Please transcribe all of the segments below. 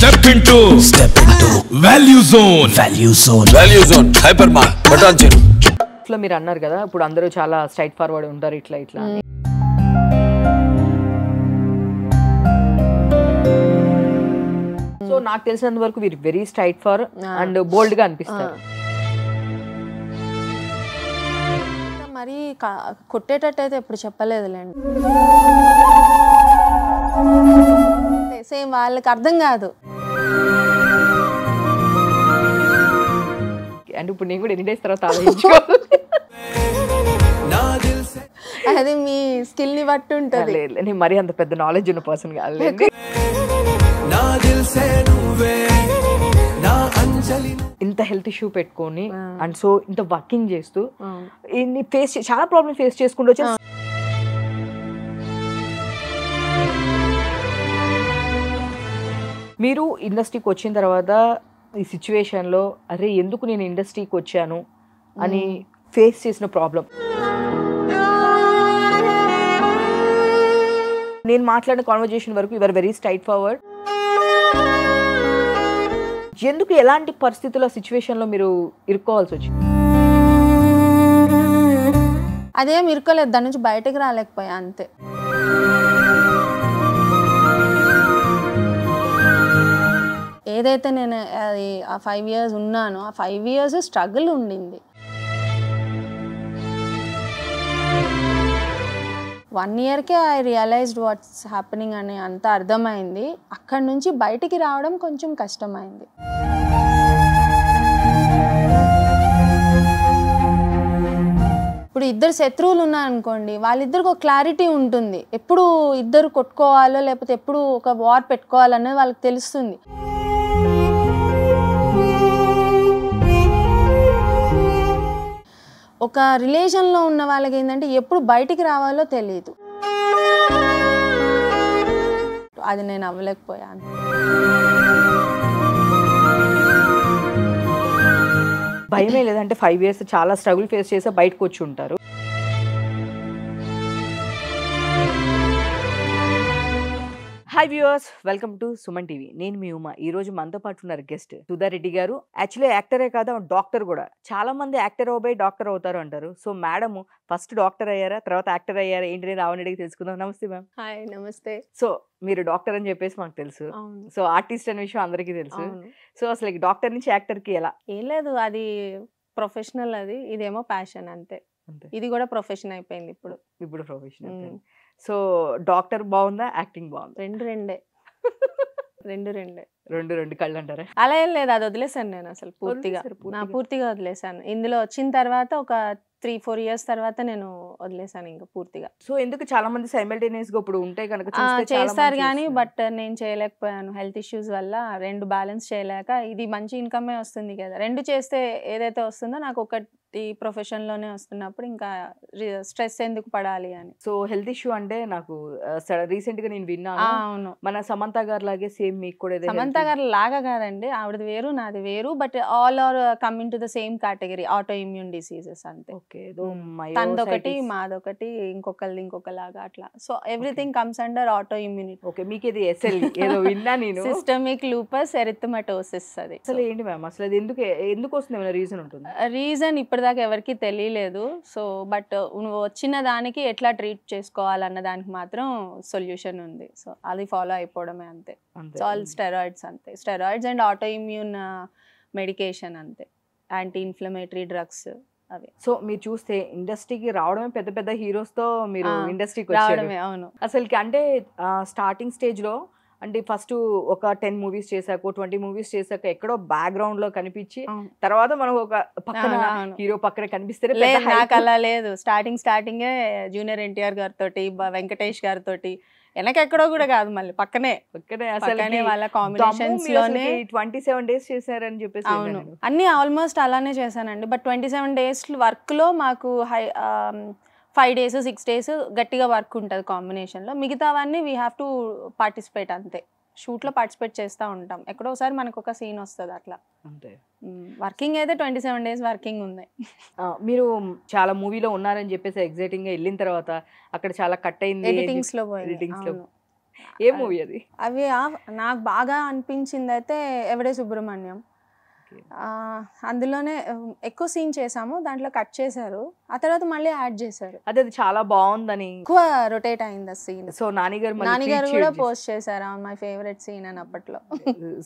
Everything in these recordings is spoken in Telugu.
Step into step into value zone value zone value zone hyper mark button చెరు ఇట్లా మీరు అన్నారు కదా ఇప్పుడు అందరూ చాలా స్ట్రైట్ ఫార్వర్డ్ ఉంటారు ఇట్లా ఇట్లా సో నాకు తెలిసినంత వరకు వీరు very straightforward and bold గా అనిపిస్తారు మరి కొట్టేటట్టు అయితే ఎప్పుడు చెప్పలేదులేండి సేమ్ వాళ్ళకి అర్థం కాదు అంటే ఇప్పుడు నేను కూడా ఎన్ని డేస్ తర్వాత అది మీ స్కిల్ ని బట్టి ఉంటుంది నేను మరి అంత పెద్ద నాలెడ్జ్ ఉన్న పర్సన్ కాదు ఇంత హెల్త్ ఇష్యూ పెట్టుకొని అండ్ సో ఇంత వర్కింగ్ చేస్తూ ఫేస్ చాలా ప్రాబ్లమ్ ఫేస్ చేసుకుంటూ వచ్చి మీరు ఇండస్ట్రీకి వచ్చిన తర్వాత ఈ సిచ్యువేషన్లో అరే ఎందుకు నేను ఇండస్ట్రీకి వచ్చాను అని ఫేస్ చేసిన ప్రాబ్లం నేను మాట్లాడిన కాన్వర్జేషన్ వరకు యువర్ వెరీ స్ట్రైట్ ఫార్వర్డ్ ఎందుకు ఎలాంటి పరిస్థితుల సిచ్యువేషన్లో మీరు ఇరుక్కోవాల్సి వచ్చింది అదేం ఇరుకోలేదు దాని నుంచి బయటకు రాలేకపోయా అంతే ఏదైతే నేను అది ఆ ఫైవ్ ఇయర్స్ ఉన్నానో ఆ ఫైవ్ ఇయర్స్ స్ట్రగుల్ ఉండింది వన్ ఇయర్కే ఐ రియలైజ్డ్ వాట్స్ హ్యాపెనింగ్ అని అంత అర్థమైంది అక్కడి నుంచి బయటికి రావడం కొంచెం కష్టమైంది ఇప్పుడు ఇద్దరు శత్రువులు ఉన్నారనుకోండి వాళ్ళిద్దరికి ఒక క్లారిటీ ఉంటుంది ఎప్పుడు ఇద్దరు కొట్టుకోవాలో లేకపోతే ఎప్పుడు ఒక వార్ పెట్టుకోవాలనేది వాళ్ళకి తెలుస్తుంది ఒక రిలేషన్లో ఉన్న వాళ్ళకి ఏంటంటే ఎప్పుడు బయటికి రావాలో తెలియదు అది నేను అవ్వలేకపోయాను భయమే లేదంటే ఫైవ్ ఇయర్స్ చాలా స్ట్రగుల్ ఫేస్ చేసి బయటకు వచ్చి ఉంటారు hi viewers welcome to Suman TV నేను మీ ఉమా ఈ రోజు మనతో పాటు ఉన్నారు గెస్ట్ సుధారెడ్డి గారు యాక్చువల్లీ యాక్టరే కాదు డాక్టర్ కూడా చాలా మంది యాక్టర్ అవబోయి డాక్టర్ అవుతారు అంటారు సో మేడం ఫస్ట్ డాక్టర్ అయ్యారా తర్వాత యాక్టర్ అయ్యారా ఏంటి రావణ్ అడిగి తెలుసుకుందాం నమస్తే మ్యామ్ హాయ్ నమస్తే సో మీరు డాక్టర్ అని చెప్పేసి మాకు తెలుసు సో ఆర్టిస్ట్ అనే విషయం అందరికీ తెలుసు సో అసలు డాక్టర్ నుంచి యాక్టర్ కి ఎలా ఏం లేదు అది ప్రొఫెషనల్ అది ఇదేమో ప్యాషన్ అంతే ఇది కూడా ప్రొఫెషన్ అయిపోయింది ఇప్పుడు ఇప్పుడు ప్రొఫెషన్ సో డాక్టర్ బాగుందా యాక్టింగ్ బాగుంది రెండు రెండే రెండు రెండే రెండు రెండు కళ్ళు అంటారా అలా ఏం లేదు అది వదిలేసాను నేను అసలు పూర్తిగా నా పూర్తిగా వదిలేసాను ఇందులో వచ్చిన తర్వాత ఒక త్రీ ఫోర్ ఇయర్స్ తర్వాత నేను వదిలేసాను ఇంకా పూర్తిగా సో ఎందుకు చాలా మంది సైమల్టేనియస్ గా ఇప్పుడు ఉంటాయి కనుక చేస్తారు కానీ బట్ నేను చేయలేకపోయాను హెల్త్ ఇష్యూస్ వల్ల రెండు బ్యాలెన్స్ చేయలేక ఇది మంచి ఇన్కమే వస్తుంది కదా రెండు చేస్తే ఏదైతే వస్తుందో నాకు ఒకటి ఈ ప్రొఫెషన్లోనే వస్తున్నప్పుడు ఇంకా స్ట్రెస్ ఎందుకు పడాలి అని సో హెల్త్ ఇష్యూ అంటే నాకు రీసెంట్ గా నేను విన్నాను అవును మన సమంత గారు లాగే సేమ్ మీకు కూడా సమంత గారు లాగా కాదండి ఆవిడది వేరు నాది వేరు but all are coming to the same category autoimmune diseases అంతే ఓకే తనదొకటి మాదొకటి ఇంకొకరిది ఇంకొకలాగా అట్లా so everything comes under autoimmunity okay మీకు ఇది ఎస్ఎల్ ఏదో విన్నా నేను సిస్టమిక్ లూపస్ ఎరిథమటోసిస్ అది అసలు ఏంటి మ్యామ్ అసలు ఎందుకు ఎందుకు వస్తుంది రీజన్ ఉంటుంది రీజన్ ఇప్పుడు ఇప్పటిదాకా ఎవరికి తెలియలేదు సో బట్ నువ్వు వచ్చిన దానికి ఎట్లా ట్రీట్ చేసుకోవాలన్న దానికి మాత్రం సొల్యూషన్ ఉంది సో అది ఫాలో అయిపోవడమే అంతే సో ఆల్ స్టెరాయిడ్స్ అంతే steroids and autoimmune medication అంతే యాంటీ ఇన్ఫ్లమేటరీ డ్రగ్స్ అవి సో మీరు చూస్తే ఇండస్ట్రీకి రావడమే పెద్ద పెద్ద హీరోస్తో మీరు ఇండస్ట్రీకి రావడమే అవును అసలుకి అంటే స్టార్టింగ్ స్టేజ్లో అంటే ఫస్ట్ ఒక టెన్ మూవీస్ చేశాక ట్వంటీ మూవీస్ చేశాక ఎక్కడో బ్యాక్గ్రౌండ్ లో కనిపించి తర్వాత మనం ఒక పక్కన హీరో పక్కన కనిపిస్తే నాకు అలా లేదు స్టార్టింగ్ స్టార్టింగ్ జూనియర్ ఎన్టీఆర్ గారితో వెంకటేష్ గారితో వెనకెక్కడో కూడా కాదు మళ్ళీ పక్కనే పక్కనే అసలు వాళ్ళ కాంబినేషన్స్ లోనే ట్వంటీ సెవెన్ డేస్ చేశారని చెప్పేసి అవును అన్ని ఆల్మోస్ట్ అలానే చేశానండి but twenty seven days work లో మాకు హై ఫైవ్ డేస్ సిక్స్ డేస్ గట్టిగా వర్క్ ఉంటుంది కాంబినేషన్లో మిగతావన్నీ వీ హ్యావ్ టు పార్టిసిపేట్ అంతే షూట్లో పార్టిసిపేట్ చేస్తూ ఉంటాం ఎక్కడోసారి మనకు ఒక సీన్ వస్తుంది అట్లా అంతే వర్కింగ్ అయితే ట్వంటీ సెవెన్ డేస్ వర్కింగ్ ఉంది మీరు చాలా మూవీలో ఉన్నారని చెప్పేసి ఎగ్జైటింగ్ గా వెళ్ళిన తర్వాత అక్కడ చాలా కట్ అయింది ఎడిటింగ్స్ లో ఎడిటింగ్స్ లో ఏ మూవీ అది అవి నాకు బాగా అనిపించింది అయితే ఎవడే సుబ్రహ్మణ్యం అందులోనే ఎక్కువ సీన్ చేసాము దాంట్లో కట్ చేశారు ఆ తర్వాత మళ్ళీ యాడ్ చేశారు అదే అది చాలా బాగుందని ఎక్కువ రొటేట్ అయింది ఆ సీన్ సో నానిగారు నానిగారు కూడా పోస్ట్ చేశారు మై ఫేవరెట్ సీన్ అని అప్పట్లో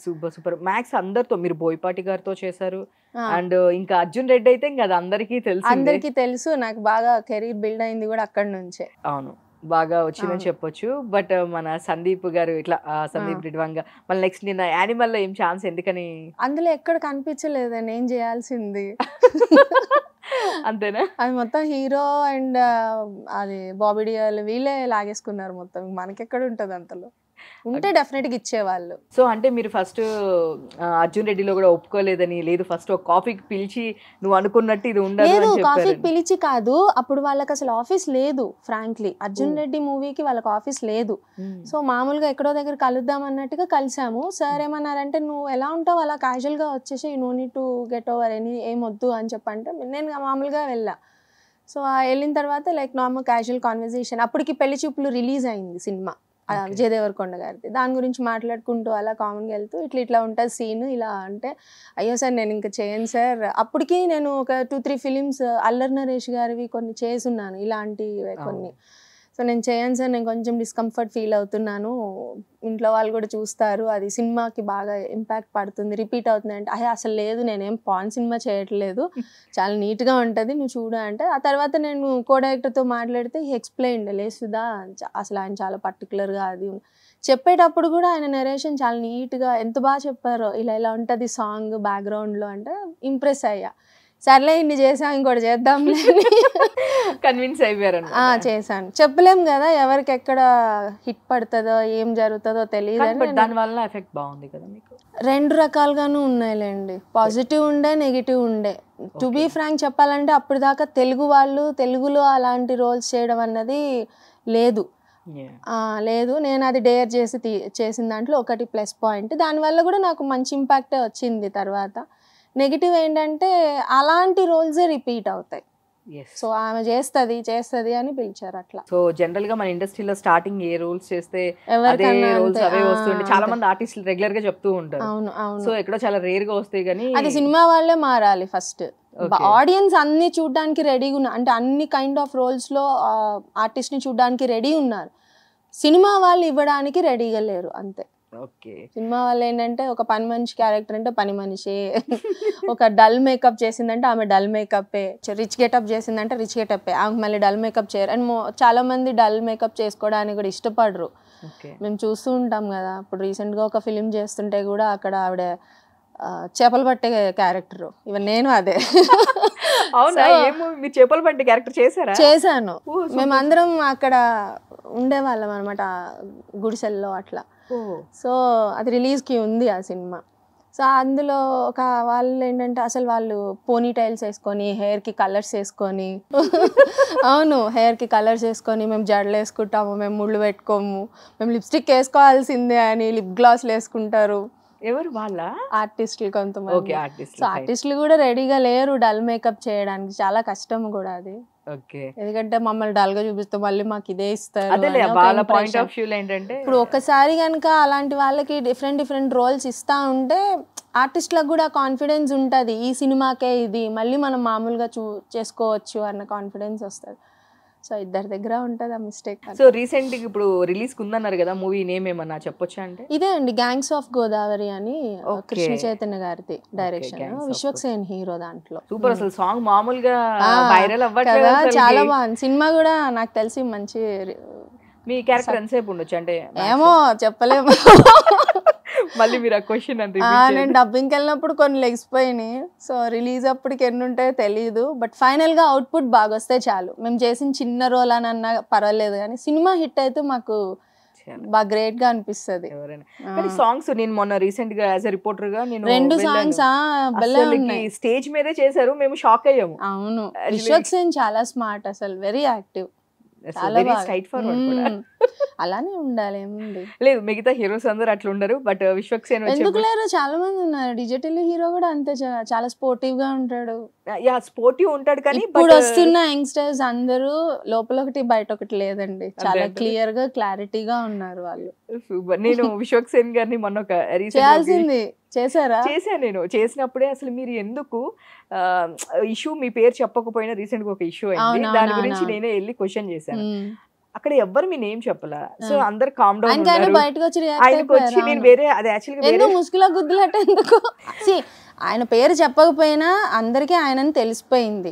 సూపర్ సూపర్ మ్యాక్స్ అందరితో మీరు బోయపాటి గారితో చేశారు అండ్ ఇంకా అర్జున్ రెడ్డి అయితే ఇంకా అది అందరికీ తెలుసు అందరికీ తెలుసు నాకు బాగా కెరీర్ బిల్డ్ అయింది కూడా అక్కడ నుంచే అవును బాగా వచ్చిందని చెప్పొచ్చు బట్ మన సందీప్ గారు ఇట్లా సందీప్ రెడ్డివంగ మన నెక్స్ట్ నిన్న లో ఏం ఛాన్స్ ఎందుకని అందులో ఎక్కడ కనిపించలేదండి ఏం చేయాల్సింది అంతేనా అది మొత్తం హీరో అండ్ అది బాబిడియాలు వీళ్ళే లాగేసుకున్నారు మొత్తం మనకెక్కడ ఉంటుంది అంతలో ఉంటే డెఫినెట్ గా ఇచ్చేవాళ్ళు సో అంటే మీరు ఫస్ట్ అర్జున్ రెడ్డిలో కూడా ఒప్పుకోలేదని లేదు ఫస్ట్ ఒక కాఫీ పిలిచి నువ్వు అనుకున్నట్టు ఇది ఉండదు కాఫీ పిలిచి కాదు అప్పుడు వాళ్ళకి అసలు ఆఫీస్ లేదు ఫ్రాంక్లీ అర్జున్ రెడ్డి మూవీకి వాళ్ళకి ఆఫీస్ లేదు సో మామూలుగా ఎక్కడో దగ్గర కలుద్దాం అన్నట్టుగా కలిసాము సార్ ఏమన్నారంటే నువ్వు ఎలా ఉంటావు అలా క్యాజువల్ గా వచ్చేసి no need to get over any వద్దు అని చెప్పంటే నేను మామూలుగా వెళ్ళా సో వెళ్ళిన తర్వాత లైక్ నార్మల్ క్యాజువల్ కాన్వర్జేషన్ అప్పటికి పెళ్లి చూపులు రిలీజ్ అయింది సినిమా జయదేవరకొండ దేవరకొండ గారిది దాని గురించి మాట్లాడుకుంటూ అలా కామన్గా వెళ్తూ ఇట్లా ఇట్లా ఉంటుంది సీన్ ఇలా అంటే అయ్యో సార్ నేను ఇంకా చేయను సార్ అప్పటికి నేను ఒక two three films Allari Naresh గారివి కొన్ని చేసి ఉన్నాను ఇలాంటివి కొన్ని సో నేను చేయను సార్ నేను కొంచెం డిస్కంఫర్ట్ ఫీల్ అవుతున్నాను ఇంట్లో వాళ్ళు కూడా చూస్తారు అది సినిమాకి బాగా ఇంపాక్ట్ పడుతుంది రిపీట్ అవుతుంది అంటే అయ్యే అసలు లేదు నేనేం పాన్ సినిమా చేయట్లేదు చాలా నీట్గా ఉంటుంది నువ్వు చూడ అంటే ఆ తర్వాత నేను కో డైరెక్టర్తో మాట్లాడితే ఎక్స్ప్లెయిన్ లేసుదా అసలు ఆయన చాలా పర్టికులర్గా అది చెప్పేటప్పుడు కూడా ఆయన నెరేషన్ చాలా నీట్గా ఎంత బాగా చెప్పారో ఇలా ఇలా ఉంటుంది సాంగ్ బ్యాక్గ్రౌండ్లో అంటే ఇంప్రెస్ అయ్యా సర్లే ఇన్ని చేసాం ఇంకోటి చేద్దాం కన్విన్స్ అయిపోయారు చేశాను చెప్పలేం కదా ఎవరికి ఎక్కడ హిట్ పడుతుందో ఏం జరుగుతుందో తెలియదు రెండు రకాలుగాను ఉన్నాయిలేండి పాజిటివ్ ఉండే నెగిటివ్ ఉండే టు బీ ఫ్రాంక్ చెప్పాలంటే అప్పుడు దాకా తెలుగు వాళ్ళు తెలుగులో అలాంటి రోల్స్ చేయడం అన్నది లేదు లేదు నేను అది డేర్ చేసి చేసిన దాంట్లో ఒకటి ప్లస్ పాయింట్ దానివల్ల కూడా నాకు మంచి ఇంపాక్టే వచ్చింది తర్వాత నెగిటివ్ ఏంటంటే అలాంటి రోల్సే రిపీట్ అవుతాయి సో ఆమె చేస్తుంది చేస్తుంది అని పిలిచారు అట్లా సో జనరల్ గా మన ఇండస్ట్రీలో స్టార్టింగ్ ఏ రూల్స్ చేస్తే అవే చాలా మంది ఆర్టిస్ట్ రెగ్యులర్ గా చెప్తూ ఉంటారు అవును అవును సో ఎక్కడో చాలా రేర్ గా వస్తాయి కానీ అది సినిమా వాళ్ళే మారాలి ఫస్ట్ ఆడియన్స్ అన్ని చూడడానికి రెడీగా ఉన్నారు అంటే అన్ని కైండ్ ఆఫ్ రోల్స్ లో ఆర్టిస్ట్ ని చూడడానికి రెడీ ఉన్నారు సినిమా వాళ్ళు ఇవ్వడానికి రెడీగా లేరు అంతే ఓకే సినిమా వల్ల ఏంటంటే ఒక పని మనిషి క్యారెక్టర్ అంటే పని మనిషి ఒక డల్ మేకప్ చేసిందంటే ఆమె డల్ మేకప్పే రిచ్ గెటప్ చేసిందంటే రిచ్ గెటప్పే ఆమె మళ్ళీ డల్ మేకప్ చేయరు అండ్ చాలా మంది డల్ మేకప్ చేసుకోవడానికి కూడా ఇష్టపడరు మేము చూస్తూ ఉంటాం కదా ఇప్పుడు రీసెంట్గా ఒక ఫిలిం చేస్తుంటే కూడా అక్కడ ఆవిడ చేపలు పట్టే క్యారెక్టర్ ఇవన్ నేను అదే చేపలు పట్టే క్యారెక్టర్ చేశారా చేశాను మేమందరం అక్కడ ఉండేవాళ్ళం అనమాట గుడిసెల్లో అట్లా సో అది రిలీజ్కి ఉంది ఆ సినిమా సో అందులో ఒక వాళ్ళు ఏంటంటే అసలు వాళ్ళు పోనీ టైల్స్ వేసుకొని హెయిర్కి కలర్స్ వేసుకొని అవును హెయిర్కి కలర్స్ వేసుకొని మేము జడలు వేసుకుంటాము మేము ముళ్ళు పెట్టుకోము మేము లిప్స్టిక్ వేసుకోవాల్సిందే అని లిప్ గ్లాస్లు వేసుకుంటారు ఎవరు వాళ్ళ ఆర్టిస్టులు కొంతమంది సో ఆర్టిస్టులు కూడా రెడీగా లేరు డల్ మేకప్ చేయడానికి చాలా కష్టం కూడా అది ఎందుకంటే మమ్మల్ని డల్ గా చూపిస్తే మళ్ళీ మాకు ఇదే ఇస్తారు ఇప్పుడు ఒకసారి కనుక అలాంటి వాళ్ళకి డిఫరెంట్ డిఫరెంట్ రోల్స్ ఇస్తా ఉంటే ఆర్టిస్ట్లకు కూడా కాన్ఫిడెన్స్ ఉంటుంది ఈ సినిమాకే ఇది మళ్ళీ మనం మామూలుగా చూ చేసుకోవచ్చు అన్న కాన్ఫిడెన్స్ వస్తుంది సో ఇద్దరి దగ్గర ఉంటుంది ఆ మిస్టేక్ సో రీసెంట్ ఇప్పుడు రిలీజ్ ఉందన్నారు కదా మూవీ నేమ్ ఏమన్నా చెప్పొచ్చు అంటే ఇదే అండి గ్యాంగ్స్ ఆఫ్ గోదావరి అని కృష్ణ చైతన్య గారిది డైరెక్షన్ విశ్వక్ సేన్ హీరో దాంట్లో సూపర్ hmm. అసలు సాంగ్ మామూలుగా వైరల్ అవ్వట్లేదు చాలా బాగుంది సినిమా కూడా నాకు తెలిసి మంచి మీ క్యారెక్టర్ ఎంతసేపు ఉండొచ్చు అంటే ఏమో చెప్పలేము మళ్ళీ మీరు ఆ క్వశ్చన్ నేను డబ్బింగ్కి వెళ్ళినప్పుడు కొన్ని లెగ్స్ పోయినాయి సో రిలీజ్ అప్పటికి ఎన్ని ఉంటాయో తెలియదు బట్ ఫైనల్గా అవుట్పుట్ బాగా వస్తే చాలు మేము చేసిన చిన్న రోల్ అని అన్నా పర్వాలేదు కానీ సినిమా హిట్ అయితే మాకు బాగా గ్రేట్ గా అనిపిస్తుంది కానీ సాంగ్స్ నేను మొన్న రీసెంట్ గా యాజ్ రిపోర్టర్ గా నేను రెండు సాంగ్స్ స్టేజ్ మీదే చేశారు మేము షాక్ అయ్యాము అవును రిషక్ సేన్ చాలా స్మార్ట్ అసలు వెరీ యాక్టివ్ చాలా స్ట్రైట్ ఫార్వర్డ్ అలానే ఉండాలి ఏముంది లేదు మిగతా హీరోస్ అందరూ అట్లా ఉండరు బట్ విశ్వక్సేన్ ఎందుకు లేరు చాలా మంది ఉన్నారు డిజిటల్ హీరో కూడా అంతే చాలా స్పోర్టివ్ గా ఉంటాడు యా స్పోర్టివ్ ఉంటాడు కానీ ఇప్పుడు వస్తున్న యంగ్స్టర్స్ అందరూ లోపల ఒకటి బయట ఒకటి లేదండి చాలా క్లియర్ గా క్లారిటీగా ఉన్నారు వాళ్ళు సూపర్ నేను విశ్వక్సేన్ గారిని మొన్న ఒక చేయాల్సింది చేశారా చేశాను నేను చేసినప్పుడే అసలు మీరు ఎందుకు ఇష్యూ మీ పేరు చెప్పకపోయినా రీసెంట్ గా ఒక ఇష్యూ అయింది దాని గురించి నేనే వెళ్ళి క్వశ్చన్ చేశాను అక్కడ ఎవ్వరు మీ నేమ్ చెప్పలా సో అందరు కామ్ డౌన్ బయటకు వచ్చి ఆయనకు వచ్చి నేను వేరే అది యాక్చువల్గా ముసుగులో గుద్దులట ఎందుకు ఆయన పేరు చెప్పకపోయినా అందరికీ ఆయనని తెలిసిపోయింది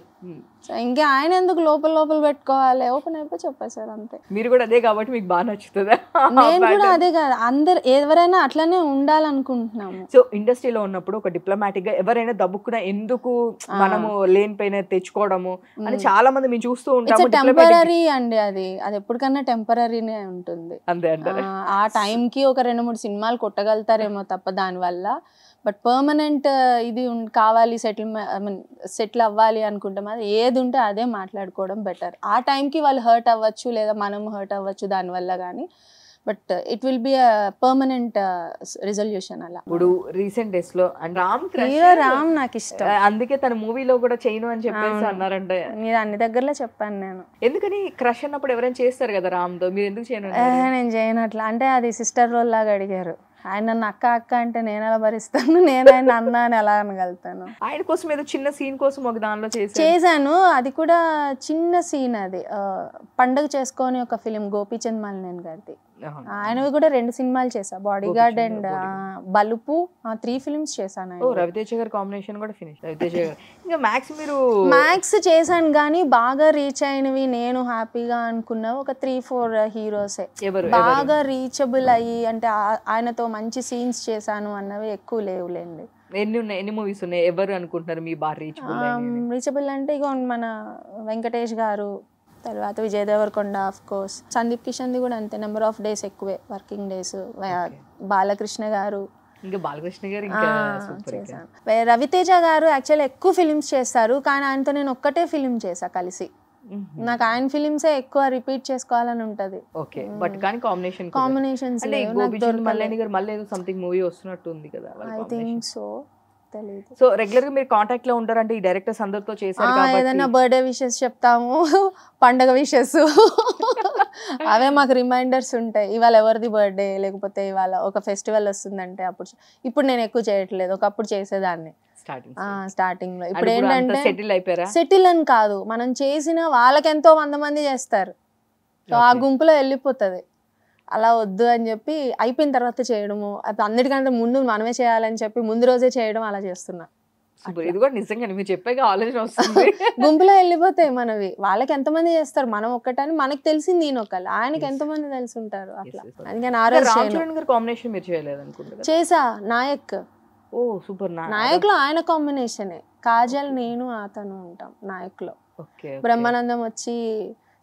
సో ఇంకా ఆయన ఎందుకు లోపల లోపల పెట్టుకోవాలి ఓపెన్ అయిపోయి చెప్పేశారు అంతే మీరు కూడా అదే కాబట్టి మీకు బాగా నచ్చుతుంది నేను కూడా అదే కాదు అందరు ఎవరైనా అట్లనే ఉండాలనుకుంటున్నాము సో ఇండస్ట్రీలో ఉన్నప్పుడు ఒక డిప్లొమాటిక్ గా ఎవరైనా దబ్బుకున్నా ఎందుకు మనము లేని పైన తెచ్చుకోవడము అని చాలా మంది మేము చూస్తూ ఉంటాము టెంపరీ అండి అది అది ఎప్పటికన్నా టెంపరీనే ఉంటుంది అంతే ఆ టైం కి ఒక రెండు మూడు సినిమాలు కొట్టగలుగుతారేమో తప్ప దాని వల్ల బట్ పర్మనెంట్ ఇది కావాలి సెటిల్ ఐ మీన్ సెటిల్ అవ్వాలి అనుకుంటాం అది ఏది ఉంటే అదే మాట్లాడుకోవడం బెటర్ ఆ టైంకి వాళ్ళు హర్ట్ అవ్వచ్చు లేదా మనం హర్ట్ అవ్వచ్చు దానివల్ల కానీ but it will be permanent resolution అలా ఇప్పుడు రీసెంట్ డేస్ లో రామ్ రామ్ నాకు ఇష్టం అందుకే తన మూవీలో కూడా చేయను అని చెప్పేసి అన్నారంటే మీరు అన్ని దగ్గరలో చెప్పాను నేను ఎందుకని క్రష్ అన్నప్పుడు ఎవరైనా చేస్తారు కదా రామ్ తో మీరు ఎందుకు చేయను నేను చేయను అట్లా అంటే అది సిస్టర్ రోల్ లాగా అడిగారు ఆయన నన్ను అక్క అక్క అంటే నేను ఎలా భరిస్తాను నేను ఆయన అన్న అని ఎలా అనగలుగుతాను ఆయన కోసం ఏదో చిన్న సీన్ కోసం ఒక దానిలో చేసి చేశాను అది కూడా చిన్న సీన్ అది పండగ చేసుకొని ఒక ఫిలిం గోపీచంద్ నేను గారిది ఆయన కూడా రెండు సినిమాలు చేసా bodyguard and Balupu three films చేశాను రవితేజ గారి కాంబినేషన్ కూడా ఫినిష్ రవితేజ ఇంకా మ్యాక్స్ మీరు మ్యాక్స్ చేశాను కానీ బాగా రీచ్ అయినవి నేను హ్యాపీగా అనుకున్న ఒక త్రీ ఫోర్ హీరోసే బాగా రీచబుల్ అయ్యి అంటే ఆయనతో మంచి సీన్స్ చేశాను అన్నవి ఎక్కువ లేవులేండి ఎన్ని ఉన్నాయి ఎన్ని మూవీస్ ఉన్నాయి ఎవరు అనుకుంటున్నారు మీ బాగా రీచబుల్ రీచబుల్ అంటే ఇక మన వెంకటేష్ గారు తర్వాత విజయ్ దేవరకొండ ఆఫ్ కోర్స్ సందీప్ కిషన్ది కూడా అంతే నెంబర్ ఆఫ్ డేస్ ఎక్కువే వర్కింగ్ డేస్ బాలకృష్ణ గారు ఇంకా బాలకృష్ణ గారు చేశాను రవితేజ గారు యాక్చువల్లీ ఎక్కువ ఫిలిమ్స్ చేస్తారు కానీ ఆయనతో నేను ఒక్కటే ఫిలిం చేసా కలిసి నాకు ఆయన ఫిలిమ్స్ ఎక్కువ రిపీట్ చేసుకోవాలని ఉంటది ఓకే బట్ కానీ కాంబినేషన్ కాంబినేషన్స్ మల్లెని మళ్ళీ సంథింగ్ మూవీ వస్తున్నట్టు ఉంది కదా ఐ థింక్ సో తెలియదు సో రెగ్యులర్ గా మీరు కాంటాక్ట్ లో ఉంటారంటే ఈ డైరెక్టర్ అందరితో చేశారు ఏదైనా బర్త్డే విషెస్ చెప్తాము పండగ విషెస్ అవే మాకు రిమైండర్స్ ఉంటాయి ఇవాళ ఎవరిది బర్త్డే లేకపోతే ఇవాళ ఒక ఫెస్టివల్ వస్తుందంటే అప్పుడు ఇప్పుడు నేను ఎక్కువ చేయట్లేదు ఒకప్పుడు చేసేదాన్ని స్టార్టింగ్ లో ఇప్పుడు ఏంటంటే సెటిల్ అని కాదు మనం చేసిన వాళ్ళకెంతో వంద మంది చేస్తారు సో ఆ గుంపులో వెళ్ళిపోతుంది అలా వద్దు అని చెప్పి అయిపోయిన తర్వాత చేయడము అన్నిటికంటే ముందు మనమే చేయాలని చెప్పి ముందు రోజే చేయడం అలా చేస్తున్నా గుంపులో వెళ్ళిపోతాయి మనవి వాళ్ళకి ఎంతమంది చేస్తారు మనం ఒక్కటని మనకు తెలిసింది నేను ఒకళ్ళు ఆయనకి ఎంతమంది తెలిసి ఉంటారు అట్లా కాంబినేషన్ చేసా నాయక్ ఓ సూపర్ నాయక్ లో ఆయన కాంబినేషనే కాజల్ నేను అతను ఉంటాం నాయక్ లో బ్రహ్మానందం వచ్చి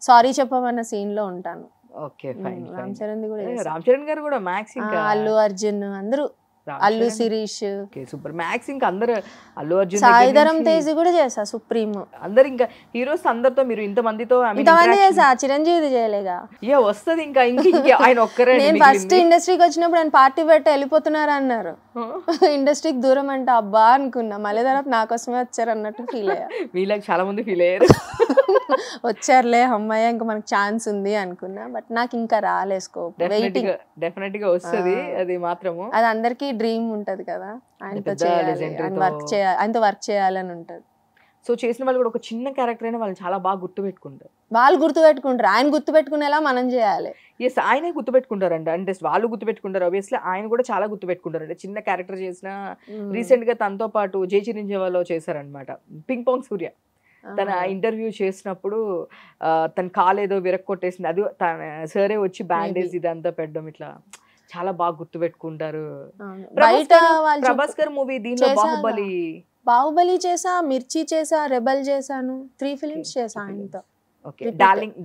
సారీ చెప్పమన్న సీన్ లో ఉంటాను ఓకే ఫైన్ రామ్ చరణ్ కూడా రామ్ చరణ్ గారు కూడా మ్యాక్స్ ఇంకా అల్లు అర్జున్ అందరూ అల్లు శిరీష్ సూపర్ మ్యాక్స్ ఇంకా అందరు అల్లు అర్జున్ సాయిధరం తేజ్ కూడా చేసా సుప్రీం అందరు ఇంకా హీరోస్ అందరితో మీరు ఇంత మందితో ఇంతమంది చేసా చిరంజీవి చేయలేగా ఏ వస్తుంది ఇంకా ఇంకా ఆయన ఒక్కరే నేను ఫస్ట్ ఇండస్ట్రీకి వచ్చినప్పుడు ఆయన పార్టీ పెట్టి వెళ్ళిపోతున్నారు అన్నారు ఇండస్ట్రీకి దూరం అంటే అబ్బా అనుకున్నా మళ్ళీ తర్వాత నా వచ్చారు అన్నట్టు ఫీల్ అయ్యా వీళ్ళకి చాలా మంది ఫీల్ అయ్యారు వచ్చారులే అమ్మాయి ఇంకా మనకు ఛాన్స్ ఉంది అనుకున్నా బట్ నాకు ఇంకా రాలే స్కోప్ వెయిటింగ్ డెఫినెట్ గా వస్తుంది అది మాత్రము అది అందరికీ డ్రీమ్ ఉంటది కదా ఆయనతో చేయాలి వర్క్ చేయాలి ఆయనతో వర్క్ చేయాలని ఉంటది సో చేసిన వాళ్ళు కూడా ఒక చిన్న క్యారెక్టర్ అయినా వాళ్ళు చాలా బాగా గుర్తుపెట్టుకుంటారు వాళ్ళు గుర్తుపెట్టుకుంటారు ఆయన గుర్తుపెట్టుకునేలా మనం చేయాలి ఎస్ ఆయనే గుర్తుపెట్టుకుంటారంట అంటే వాళ్ళు గుర్తుపెట్టుకుంటారు ఆబ్వియస్లీ ఆయన కూడా చాలా గుర్తుపెట్టుకుంటారు అంటే చిన్న క్యారెక్టర్ చేసిన రీసెంట్ గా తనతో పాటు జై చిరంజీవాలో చేశారనమాట పింగ్ పాంగ్ సూర్య తన ఇంటర్వ్యూ చేసినప్పుడు తన కాలేదో విరక్కొట్టేసింది అది తన సరే వచ్చి బ్యాండేజ్ ఇదంతా పెట్టడం ఇట్లా చాలా బాగా గుర్తు పెట్టుకుంటారు ప్రభాస్కర్ మూవీ దీనిలో బాహుబలి బాహుబలి చేసా మిర్చి చేసా రెబల్ చేశాను త్రీ ఫిలిమ్స్ చేసా ఆయనతో డార్లింగ్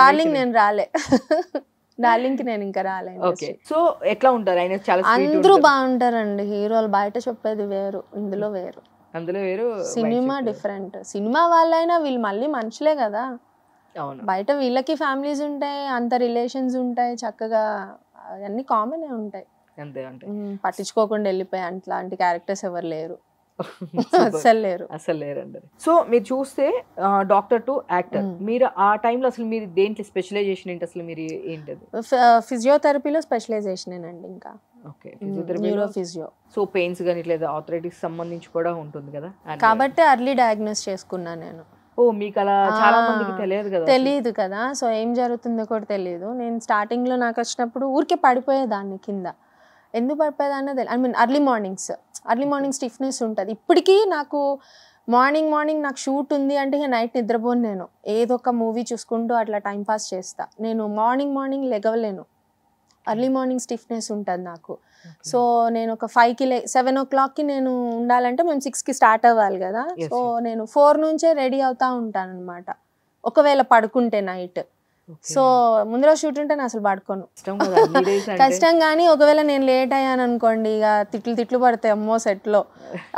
డార్లింగ్ నేను రాలే డార్లింగ్ కి నేను ఇంకా రాలేదు సో ఎట్లా ఉంటారు ఆయన చాలా అందరూ బాగుంటారండి హీరోలు బయట చెప్పేది వేరు ఇందులో వేరు అందులో వేరు సినిమా డిఫరెంట్ సినిమా వాళ్ళైనా వీళ్ళు మళ్ళీ మనుషులే కదా అవును బయట వీళ్ళకి ఫ్యామిలీస్ ఉంటాయి అంత రిలేషన్స్ ఉంటాయి చక్కగా అన్నీ కామన్ ఉంటాయి అంటే పట్టించుకోకుండా వెళ్ళిపోయి అట్లాంటి క్యారెక్టర్స్ ఎవరు లేరు అసలు లేరు అసలు లేరండి సో మీరు చూస్తే డాక్టర్ టు యాక్టర్ మీరు ఆ టైంలో అసలు మీరు దేంట్లో స్పెషలైజేషన్ ఏంటి అసలు మీరు ఏంటది ఫిజియోథెరపీలో స్పెషలైజేషన్ ఏనండి ఇంకా ఓకే న్యూరో సో పెయిన్స్ కానీ లేదా ఆర్థరైటిస్ సంబంధించి కూడా ఉంటుంది కదా కాబట్టి అర్లీ డయాగ్నోస్ చేసుకున్నాను నేను ఓ మీకు అలా చాలా మందికి తెలియదు కదా తెలియదు కదా సో ఏం జరుగుతుందో కూడా తెలియదు నేను స్టార్టింగ్ లో నాకు వచ్చినప్పుడు ఊరికే పడిపోయేదాన్ని కింద ఎందుకు పడిపోయేదాన్నో తెలియదు I mean early mornings early morning stiffness ఉంటుంది ఇప్పటికీ నాకు మార్నింగ్ మార్నింగ్ నాకు షూట్ ఉంది అంటే ఇక నైట్ నిద్రపోను నేను ఏదో ఒక మూవీ చూసుకుంటూ అట్లా టైం పాస్ చేస్తా నేను మార్నింగ్ మార్నింగ్ లెగవలేను అర్లీ మార్నింగ్ స్టిఫ్నెస్ ఉంటుంది నాకు సో నేను ఒక ఫైవ్కి లే సెవెన్ ఓ క్లాక్కి నేను ఉండాలంటే మేము సిక్స్కి స్టార్ట్ అవ్వాలి కదా సో నేను ఫోర్ నుంచే రెడీ అవుతా ఉంటాను అనమాట ఒకవేళ పడుకుంటే నైట్ సో ముందు రోజు షూట్ ఉంటే నేను అసలు పడుకోను కష్టం కానీ ఒకవేళ నేను లేట్ అయ్యాను అనుకోండి ఇక తిట్లు తిట్లు పడతాయి అమ్మో సెట్లో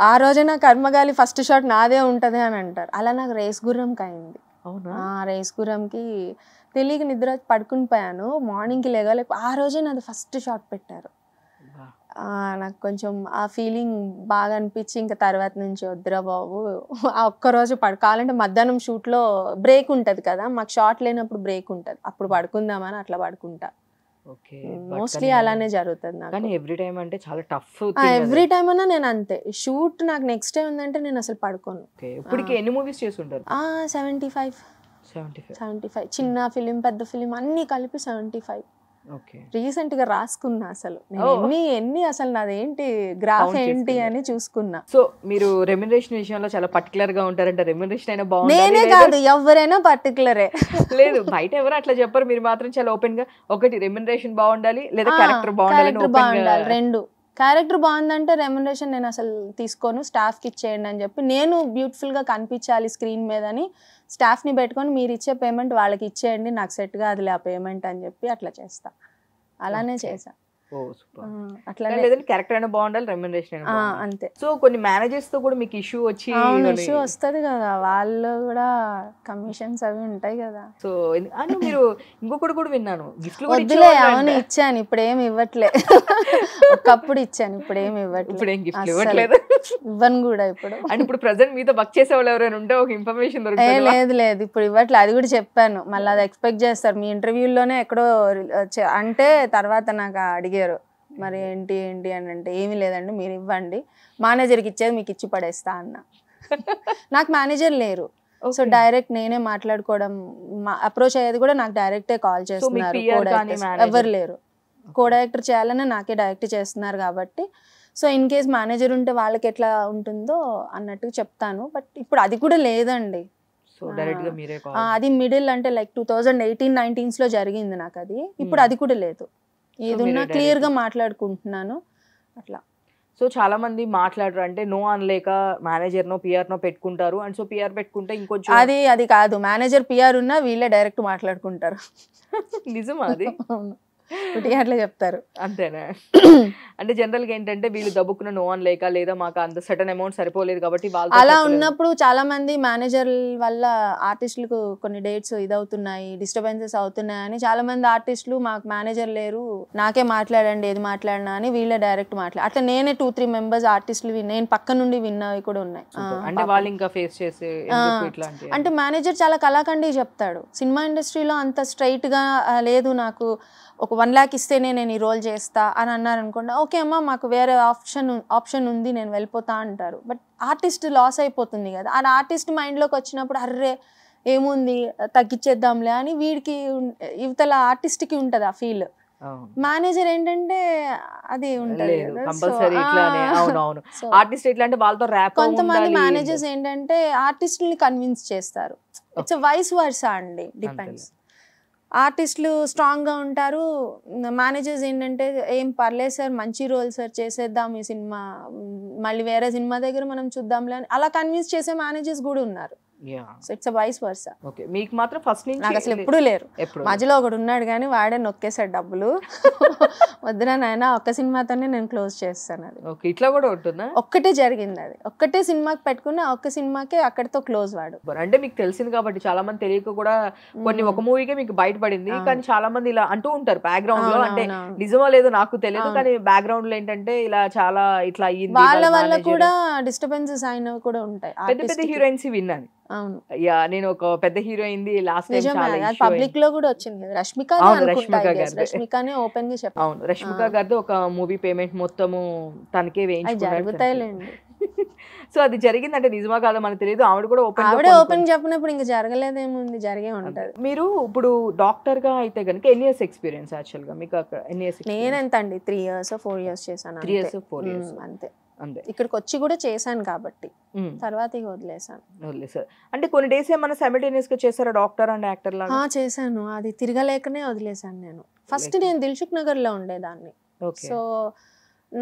ఆ రోజైనా కర్మగాలి ఫస్ట్ షాట్ నాదే ఉంటుంది అని అంటారు అలా నాకు రేస్ గుర్రంకి అయింది రేస్ గురంకి తెలియక నిద్ర పడుకుని పోయాను మార్నింగ్కి లేక ఆ రోజే నాది ఫస్ట్ షాట్ పెట్టారు నాకు కొంచెం ఆ ఫీలింగ్ బాగా అనిపించి ఇంకా తర్వాత నుంచి వద్దురా బాబు ఆ ఒక్కరోజు కావాలంటే మధ్యాహ్నం షూట్లో బ్రేక్ ఉంటుంది కదా మాకు షార్ట్ లేనప్పుడు బ్రేక్ ఉంటుంది అప్పుడు పడుకుందామని అట్లా పడుకుంటా మోస్ట్లీ అలానే జరుగుతుంది నాకు కానీ ఎవ్రీ టైం అంటే చాలా టఫ్ ఎవ్రీ టైం అన్నా నేను అంతే షూట్ నాకు నెక్స్ట్ డే ఉందంటే నేను అసలు పడుకోను ఇప్పటికి ఎన్ని మూవీస్ చేస్తుంటారు సెవెంటీ ఫైవ్ సెవెంటీ ఫైవ్ చిన్న ఫిలిం పెద్ద ఫిలిం అన్ని కలిపి సెవెంటీ ఫైవ్ రీసెంట్ గా రాసుకున్నా అసలు ఎన్ని ఎన్ని అసలు నాదేంటి గ్రాఫ్ ఏంటి అని చూసుకున్నా సో మీరు రెమ్యునరేషన్ విషయంలో చాలా పర్టికులర్ గా ఉంటారంటే రెమ్యునరేషన్ అయినా బాగుంది నేనే కాదు ఎవరైనా పర్టికులరే లేదు బయట ఎవరు అట్లా చెప్పరు మీరు మాత్రం చాలా ఓపెన్ గా ఒకటి రెమ్యునరేషన్ బాగుండాలి లేదా క్యారెక్టర్ బాగుండాలి బాగుండాలి రెండు క్యారెక్టర్ బాగుందంటే రెమ్యునరేషన్ నేను అసలు తీసుకోను స్టాఫ్కి ఇచ్చేయండి అని చెప్పి నేను బ్యూటిఫుల్గా కనిపించాలి స్క్రీన్ మీద అని స్టాఫ్ని పెట్టుకొని మీరు ఇచ్చే పేమెంట్ వాళ్ళకి ఇచ్చేయండి నాకు సెట్గా అది ఆ పేమెంట్ అని చెప్పి అట్లా చేస్తా అలానే చేశాను అట్లా లేదంటే క్యారెక్టర్ అయినా బాగుండాలి రెమ్యునరేషన్ అంతే సో కొన్ని మేనేజర్స్ తో కూడా మీకు ఇష్యూ వచ్చి ఇష్యూ వస్తుంది కదా వాళ్ళు కూడా కమిషన్స్ అవి ఉంటాయి కదా సో అని మీరు ఇంకొకటి కూడా విన్నాను వద్దులే అవును ఇచ్చాను ఇప్పుడు ఏమి ఇవ్వట్లే ఒకప్పుడు ఇచ్చాను ఇప్పుడు ఏమి ఇవ్వట్లేదు ఇప్పుడు ఏం గిఫ్ట్ ఇవ్వట్లేదు ఇవ్వను కూడా ఇప్పుడు అండ్ ఇప్పుడు ప్రెసెంట్ మీతో బక్ చేసే వాళ్ళు ఎవరైనా ఉంటే ఒక ఇన్ఫర్మేషన్ దొరుకుతుంది లేదు లేదు ఇప్పుడు ఇవ్వట్లేదు అది కూడా చెప్పాను మళ్ళీ అది ఎక్స్పెక్ట్ చేస్తారు మీ ఇంటర్వ్యూలోనే ఎక్కడో అంటే తర్వాత నాకు అడిగే అడిగారు మరి ఏంటి ఏంటి అని అంటే ఏమీ లేదండి మీరు ఇవ్వండి మేనేజర్కి ఇచ్చేది మీకు ఇచ్చి పడేస్తా అన్న నాకు మేనేజర్ లేరు సో డైరెక్ట్ నేనే మాట్లాడుకోవడం అప్రోచ్ అయ్యేది కూడా నాకు డైరెక్టే కాల్ చేస్తున్నారు ఎవరు లేరు కో డైరెక్టర్ చేయాలని నాకే డైరెక్ట్ చేస్తున్నారు కాబట్టి సో ఇన్ కేస్ మేనేజర్ ఉంటే వాళ్ళకి ఎట్లా ఉంటుందో అన్నట్టు చెప్తాను బట్ ఇప్పుడు అది కూడా లేదండి అది మిడిల్ అంటే లైక్ టూ థౌజండ్ ఎయిటీన్ లో జరిగింది నాకు అది ఇప్పుడు అది కూడా లేదు ఏదున్నా క్లియర్గా మాట్లాడుకుంటున్నాను అట్లా సో చాలా మంది మాట్లాడరు అంటే నో అనలేక మేనేజర్ నో పిఆర్ నో పెట్టుకుంటారు అండ్ సో పిఆర్ పెట్టుకుంటే ఇంకొంచెం అది అది కాదు మేనేజర్ పిఆర్ ఉన్నా వీళ్ళే డైరెక్ట్ మాట్లాడుకుంటారు నిజం అది అట్లా చెప్తారు అంతేనా అంటే జనరల్ గా ఏంటంటే వీళ్ళు దబ్బుకున్న నో అని లేక లేదా మాకు అంత సటన్ అమౌంట్ సరిపోలేదు కాబట్టి అలా ఉన్నప్పుడు చాలా మంది మేనేజర్ వల్ల ఆర్టిస్టులకు కొన్ని డేట్స్ ఇదవుతున్నాయి డిస్టర్బెన్సెస్ అవుతున్నాయని చాలా మంది ఆర్టిస్టులు మాకు మేనేజర్ లేరు నాకే మాట్లాడండి ఏది మాట్లాడినా అని వీళ్ళే డైరెక్ట్ మాట్లాడు అట్లా నేనే టూ త్రీ మెంబర్స్ ఆర్టిస్టులు నేను పక్క నుండి విన్నవి కూడా ఉన్నాయి అంటే వాళ్ళు ఇంకా ఫేస్ చేసే అంటే మేనేజర్ చాలా కళాఖండి చెప్తాడు సినిమా ఇండస్ట్రీలో అంత స్ట్రైట్ గా లేదు నాకు ఒక వన్ ల్యాక్ ఇస్తేనే నేను ఈ రోల్ చేస్తా అని అన్నారు అనుకోండి ఓకే అమ్మ మాకు వేరే ఆప్షన్ ఆప్షన్ ఉంది నేను వెళ్ళిపోతా అంటారు బట్ ఆర్టిస్ట్ లాస్ అయిపోతుంది కదా ఆ ఆర్టిస్ట్ మైండ్లోకి వచ్చినప్పుడు అర్రే ఏముంది తగ్గించేద్దాంలే అని వీడికి ఇవతల ఆర్టిస్ట్కి ఉంటుంది ఆ ఫీల్ మేనేజర్ ఏంటంటే అది ఉంటుంది కొంతమంది మేనేజర్స్ ఏంటంటే ని కన్విన్స్ చేస్తారు ఇట్స్ వైస్ వర్స్ అండి డిపెండ్స్ ఆర్టిస్టులు స్ట్రాంగ్గా ఉంటారు మేనేజర్స్ ఏంటంటే ఏం పర్లేదు సార్ మంచి రోల్ సార్ చేసేద్దాం ఈ సినిమా మళ్ళీ వేరే సినిమా దగ్గర మనం చూద్దాంలే అని అలా కన్విన్స్ చేసే మేనేజర్స్ కూడా ఉన్నారు so it's vice versa okay మీకు మాత్రం ఫస్ట్ నుంచి నాకు అసలు ఎప్పుడు లేరు మధ్యలో ఒకడు ఉన్నాడు కానీ వాడే నొక్కేసాడు డబ్బులు వద్దున నాయన ఒక్క సినిమాతోనే నేను క్లోజ్ చేస్తాను అది ఓకే ఇట్లా కూడా ఉంటుందా ఒక్కటే జరిగింది అది ఒక్కటే సినిమాకి పెట్టుకున్న ఒక్క సినిమాకే అక్కడితో క్లోజ్ వాడు అంటే మీకు తెలిసింది కాబట్టి చాలా మంది తెలియక కూడా కొన్ని ఒక మూవీకే మీకు బయటపడింది కానీ చాలా మంది ఇలా అంటూ ఉంటారు బ్యాక్గ్రౌండ్ లో అంటే నిజమో లేదో నాకు తెలియదు కానీ బ్యాక్గ్రౌండ్ లో ఏంటంటే ఇలా చాలా ఇట్లా వాళ్ళ వల్ల కూడా డిస్టర్బెన్సెస్ అయినవి కూడా ఉంటాయి పెద్ద పెద్ద హీరోయిన్స్ విన్నాను నేను ఒక పెద్ద హీరోయింది లాస్ట్ పబ్లిక్ లో కూడా వచ్చింది రష్మిక రష్మిక గారు రష్మికనే ఓపెన్ గా చెప్పాను అవును రష్మిక గారిది ఒక మూవీ పేమెంట్ మొత్తము తనకే వేయించుకుంటాయి సో అది జరిగిందంటే నిజమా కాదో మనకు తెలియదు ఆవిడ కూడా ఓపెన్ ఆవిడ ఓపెన్ చెప్పినప్పుడు ఇంకా జరగలేదేముంది జరిగే ఉంటది మీరు ఇప్పుడు డాక్టర్ గా అయితే కనుక ఎన్ని ఇయర్స్ ఎక్స్పీరియన్స్ యాక్చువల్ గా మీకు ఎన్ని ఇయర్స్ నేనెంత అండి త్రీ ఇయర్స్ ఫోర్ ఇయర్స్ చేశాను త్రీ ఇయర్స్ ఫోర్ ఇయర్స్ అంతే అంతే ఇక్కడికి వచ్చి కూడా చేశాను కాబట్టి తర్వాత ఇక వదిలేసాను వదిలేసారు అంటే కొన్ని డేస్ ఏమన్నా సెమిటేనియస్ గా చేశారా డాక్టర్ అండ్ యాక్టర్ లాగా చేశాను అది తిరగలేకనే వదిలేసాను నేను ఫస్ట్ నేను దిల్షుక్ నగర్ లో ఉండేదాన్ని సో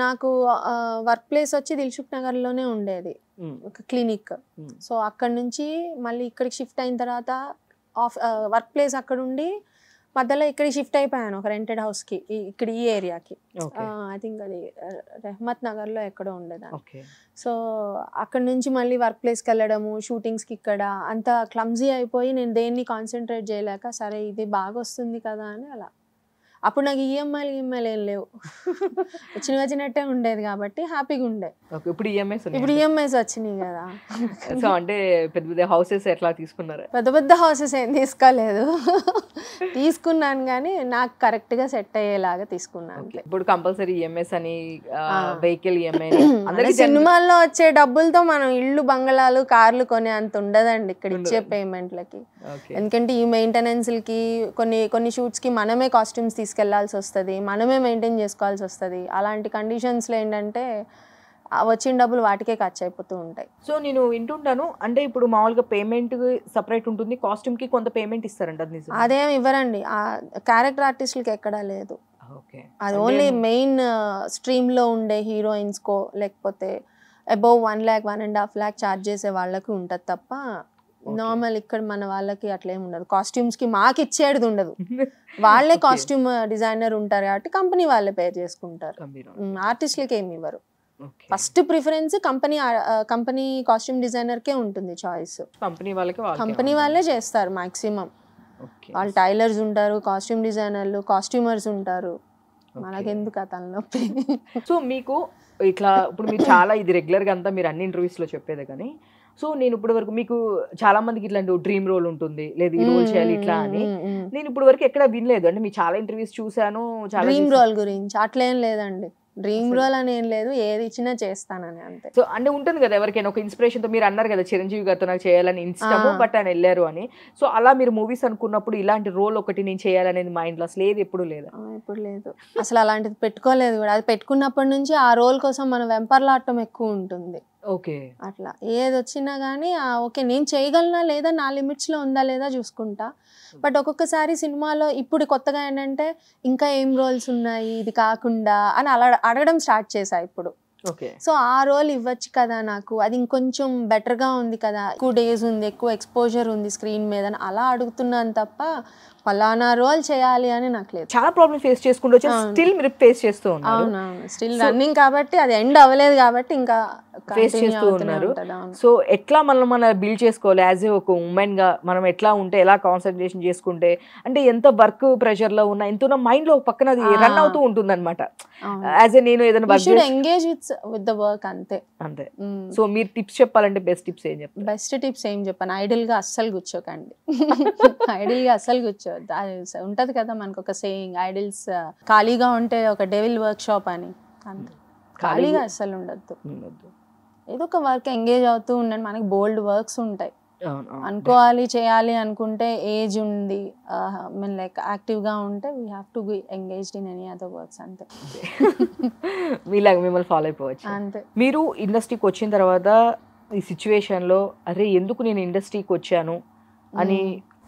నాకు వర్క్ ప్లేస్ వచ్చి దిల్షుక్ నగర్ లోనే ఉండేది ఒక క్లినిక్ సో అక్కడ నుంచి మళ్ళీ ఇక్కడికి షిఫ్ట్ అయిన తర్వాత ఆఫ్ వర్క్ ప్లేస్ అక్కడ ఉండి మధ్యలో ఇక్కడ షిఫ్ట్ అయిపోయాను ఒక రెంటెడ్ హౌస్ కి ఇక్కడ ఈ ఏరియాకి ఐ థింక్ అది రెహ్మత్ లో ఎక్కడో ఉండేదాన్ని సో అక్కడ నుంచి మళ్ళీ వర్క్ ప్లేస్ కి వెళ్ళడము షూటింగ్స్ కి ఇక్కడ అంత క్లమ్జీ అయిపోయి నేను దేన్ని కాన్సన్ట్రేట్ చేయలేక సరే ఇది బాగా వస్తుంది కదా అని అలా అప్పుడు నాకు ఈఎంఐలు ఈఎంఐలు ఏం లేవు వచ్చిన వచ్చినట్టే ఉండేది కాబట్టి హ్యాపీగా ఉండే ఇప్పుడు e ఇప్పుడు ఈఎంఐస్ e వచ్చినాయి కదా సో అంటే పెద్ద పెద్ద హౌసెస్ ఎట్లా తీసుకున్నారు పెద్ద పెద్ద హౌసెస్ ఏం తీసుకోలేదు తీసుకున్నాను కానీ నాకు కరెక్ట్ గా సెట్ అయ్యేలాగా తీసుకున్నాను ఇప్పుడు కంపల్సరీ ఈఎంఎస్ e అని వెహికల్ ఈఎంఐ సినిమాల్లో వచ్చే డబ్బులతో మనం ఇళ్ళు బంగళాలు కార్లు కొనే అంత ఉండదండి ఇక్కడ ఇచ్చే పేమెంట్లకి ఎందుకంటే ఈ మెయింటెనెన్స్ కి కొన్ని కొన్ని షూట్స్ కి మనమే కాస్ట్యూమ్స్ తీసుకు తీసుకెళ్లాల్సి వస్తుంది మనమే మెయింటైన్ చేసుకోవాల్సి వస్తుంది అలాంటి కండిషన్స్లో ఏంటంటే వచ్చిన డబ్బులు వాటికే ఖర్చు అయిపోతూ ఉంటాయి సో నేను వింటుంటాను అంటే ఇప్పుడు మామూలుగా పేమెంట్ సపరేట్ ఉంటుంది కాస్ట్యూమ్కి కొంత పేమెంట్ ఇస్తారంట అదేం ఇవ్వరండి క్యారెక్టర్ ఆర్టిస్టులకి ఎక్కడా లేదు అది ఓన్లీ మెయిన్ స్ట్రీమ్లో ఉండే హీరోయిన్స్కో లేకపోతే above one lakh one and half lakh charge చేసే వాళ్ళకి ఉంటుంది తప్ప నార్మల్ ఇక్కడ మన వాళ్ళకి ఏమి ఉండదు కాస్ట్యూమ్స్ కి మాకు ఇచ్చేది ఉండదు వాళ్ళే కాస్ట్యూమ్ డిజైనర్ ఉంటారు కాబట్టి కంపెనీ వాళ్ళే పే చేసుకుంటారు ఆర్టిస్ట్లకి ఏమి ఇవ్వరు first preference company company costume designer కే ఉంటుంది చాయిస్ కంపెనీ వాళ్ళకి కంపెనీ వాళ్ళే చేస్తారు మాక్సిమం వాళ్ళు టైలర్స్ ఉంటారు కాస్ట్యూమ్ డిజైనర్లు కాస్ట్యూమర్స్ ఉంటారు మనకెందుకు తలనొప్పి సో మీకు ఇట్లా ఇప్పుడు మీరు చాలా ఇది రెగ్యులర్గా అంతా మీరు అన్ని ఇంటర్వ్యూస్లో చెప్పేది కానీ సో నేను ఇప్పటి వరకు మీకు చాలా మందికి ఇట్లాంటి డ్రీమ్ రోల్ ఉంటుంది లేదు ఈ రోల్ చేయాలి ఇట్లా అని నేను ఇప్పుడు వరకు ఎక్కడ వినలేదు అంటే మీ చాలా ఇంటర్వ్యూస్ చూసాను డ్రీమ్ రోల్ గురించి అట్లేం లేదండి డ్రీమ్ రోల్ అని ఏం లేదు ఏది ఇచ్చినా చేస్తానని అంతే సో అంటే ఉంటుంది కదా ఎవరికైనా ఒక ఇన్స్పిరేషన్ తో మీరు అన్నారు కదా చిరంజీవి గారితో నాకు చేయాలని ఇన్స్టా బట్ ఆయన వెళ్ళారు అని సో అలా మీరు మూవీస్ అనుకున్నప్పుడు ఇలాంటి రోల్ ఒకటి నేను చేయాలనేది మైండ్ లో అసలు ఏది ఎప్పుడు లేదు ఎప్పుడు లేదు అసలు అలాంటిది పెట్టుకోలేదు కూడా అది పెట్టుకున్నప్పటి నుంచి ఆ రోల్ కోసం మన వెంపర్లాటం ఎక్కువ ఉంటుంది ఓకే అట్లా ఏది వచ్చినా కానీ ఓకే నేను చేయగలనా లేదా నా లిమిట్స్లో ఉందా లేదా చూసుకుంటా బట్ ఒక్కొక్కసారి సినిమాలో ఇప్పుడు కొత్తగా ఏంటంటే ఇంకా ఏం రోల్స్ ఉన్నాయి ఇది కాకుండా అని అలా అడగడం స్టార్ట్ చేశా ఇప్పుడు సో ఆ రోల్ ఇవ్వచ్చు కదా నాకు అది ఇంకొంచెం బెటర్గా ఉంది కదా ఎక్కువ డేస్ ఉంది ఎక్కువ ఎక్స్పోజర్ ఉంది స్క్రీన్ మీద అలా అడుగుతున్నాను తప్ప ఫలానా రోల్ చేయాలి అని నాకు లేదు చాలా ప్రాబ్లమ్ ఫేస్ చేసుకుంటూ స్టిల్ మీరు ఫేస్ చేస్తూ ఉన్నారు స్టిల్ రన్నింగ్ కాబట్టి అది ఎండ్ అవ్వలేదు కాబట్టి ఇంకా ఫేస్ చేస్తూ ఉన్నారు సో ఎట్లా మనం మన బిల్డ్ చేసుకోవాలి యాజ్ ఏ ఒక ఉమెన్ గా మనం ఎట్లా ఉంటే ఎలా కాన్సన్ట్రేషన్ చేసుకుంటే అంటే ఎంత వర్క్ ప్రెషర్ లో ఉన్నా ఎంత మైండ్ లో పక్కన రన్ అవుతూ ఉంటుంది అనమాట యాజ్ ఏ నేను ఏదైనా engage with with the work అంతే అంతే సో మీరు టిప్స్ చెప్పాలంటే బెస్ట్ టిప్స్ ఏం చెప్పండి బెస్ట్ టిప్స్ ఏం చెప్పాను ఐడల్ గా అస్సలు కూర్చోకండి ఐడిల్ గా అస్సలు కూర్చో ఉంటుంది కదా మనకు ఒక సేయింగ్ ఐడిల్స్ ఖాళీగా ఉంటే ఒక డెవిల్ వర్క్ షాప్ అని అంతే ఖాళీగా అసలు ఉండద్దు ఏదో ఒక వర్క్ ఎంగేజ్ అవుతూ ఉండండి మనకి బోల్డ్ వర్క్స్ ఉంటాయి అనుకోవాలి చేయాలి అనుకుంటే ఏజ్ ఉంది మీన్ లైక్ యాక్టివ్గా ఉంటే we have to be engaged in any other works అంతే మీలాగ మిమ్మల్ని ఫాలో అయిపోవచ్చు అంతే మీరు ఇండస్ట్రీకి వచ్చిన తర్వాత ఈ సిచ్యువేషన్లో అరే ఎందుకు నేను ఇండస్ట్రీకి వచ్చాను అని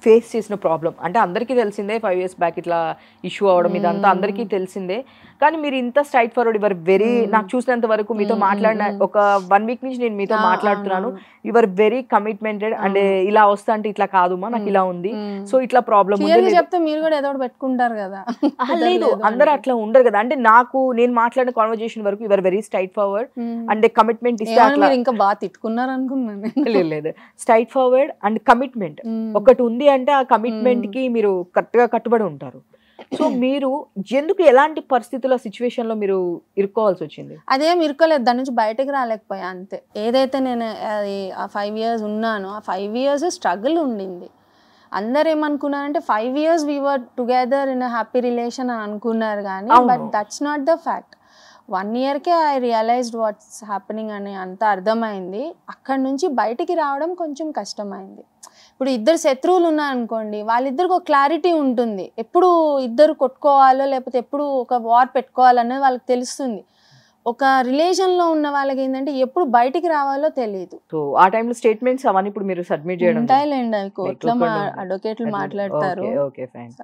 ఫేస్ చేసిన ప్రాబ్లం అంటే అందరికీ తెలిసిందే ఫైవ్ ఇయర్స్ బ్యాక్ ఇట్లా ఇష్యూ అవడం ఇదంతా అందరికీ తెలిసిందే కానీ మీరు ఇంత స్ట్రైట్ ఫార్వర్డ్ ఇవర్ వెరీ నాకు చూసినంత వరకు మీతో hmm. మాట్లాడిన hmm. ఒక వన్ వీక్ నుంచి నేను మీతో మాట్లాడుతున్నాను యువర్ వెరీ కమిట్మెంటెడ్ అండ్ ఇలా వస్తా అంటే ఇట్లా కాదుమా నాకు hmm. ఇలా ఉంది సో ఇట్లా ప్రాబ్లమ్ చెప్తే మీరు కూడా ఏదో పెట్టుకుంటారు కదా లేదు అందరూ అట్లా ఉండరు కదా అంటే నాకు నేను మాట్లాడిన కాన్వర్జేషన్ వరకు you're very straightforward and commitment ఇస్తే అట్లా ఇంకా బాగా తిట్టుకున్నారు అనుకున్నాను లేదు స్ట్రైట్ ఫార్వర్డ్ అండ్ కమిట్మెంట్ ఒకటి ఉంది అంటే ఆ కమిట్మెంట్ కి మీరు కరెక్ట్ గా కట్టుబడి ఉంటారు సో మీరు ఎందుకు ఎలాంటి పరిస్థితుల్లో లో మీరు ఇరుక్కోవాల్సి వచ్చింది అదేం ఇరుక్కోలేదు దాని నుంచి బయటకు రాలేకపోయా అంతే ఏదైతే నేను అది ఆ ఫైవ్ ఇయర్స్ ఉన్నానో ఆ ఫైవ్ ఇయర్స్ స్ట్రగుల్ ఉండింది అందరు ఏమనుకున్నారంటే five years we were together in happy relation అని అనుకున్నారు కానీ but that's not the fact one ఇయర్కే ఐ రియలైజ్డ్ వాట్స్ హ్యాపెనింగ్ అని అంత అర్థమైంది అక్కడి నుంచి బయటికి రావడం కొంచెం కష్టమైంది ఇప్పుడు ఇద్దరు శత్రువులు ఉన్నారనుకోండి వాళ్ళిద్దరికి ఒక క్లారిటీ ఉంటుంది ఎప్పుడు ఇద్దరు కొట్టుకోవాలో లేకపోతే ఎప్పుడు ఒక వార్ పెట్టుకోవాలనేది వాళ్ళకి తెలుస్తుంది ఒక రిలేషన్ లో ఉన్న వాళ్ళకి ఏంటంటే ఎప్పుడు బయటికి రావాలో తెలియదు సో ఆ టైంలో స్టేట్మెంట్స్ అవన్నీ ఇప్పుడు మీరు సబ్మిట్ చేయడం ఉంటాయిలేండి అవి కోర్టులో అడ్వకేట్లు మాట్లాడతారు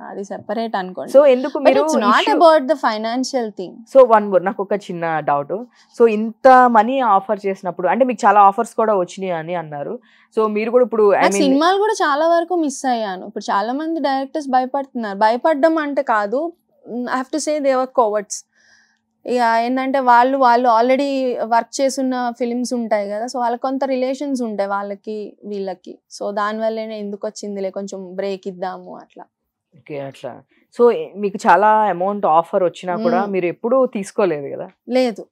అది సెపరేట్ అనుకోండి సో ఎందుకు మీరు not about the financial thing so one more నాకు ఒక చిన్న డౌట్ సో ఇంత మనీ ఆఫర్ చేసినప్పుడు అంటే మీకు చాలా ఆఫర్స్ కూడా వచ్చినాయి అని అన్నారు సో మీరు కూడా ఇప్పుడు సినిమాలు కూడా చాలా వరకు మిస్ అయ్యాను ఇప్పుడు చాలా మంది డైరెక్టర్స్ భయపడుతున్నారు భయపడడం అంటే కాదు I have to say they're cowards ఇక ఏంటంటే వాళ్ళు వాళ్ళు ఆల్రెడీ వర్క్ చేసిన ఫిలిమ్స్ ఉంటాయి కదా సో వాళ్ళకి కొంత రిలేషన్స్ ఉంటాయి వాళ్ళకి వీళ్ళకి సో దానివల్లనే ఎందుకు వచ్చిందిలే కొంచెం బ్రేక్ ఇద్దాము అట్లా ఓకే అట్లా సో మీకు చాలా అమౌంట్ ఆఫర్ వచ్చినా కూడా మీరు ఎప్పుడూ తీసుకోలేదు కదా లేదు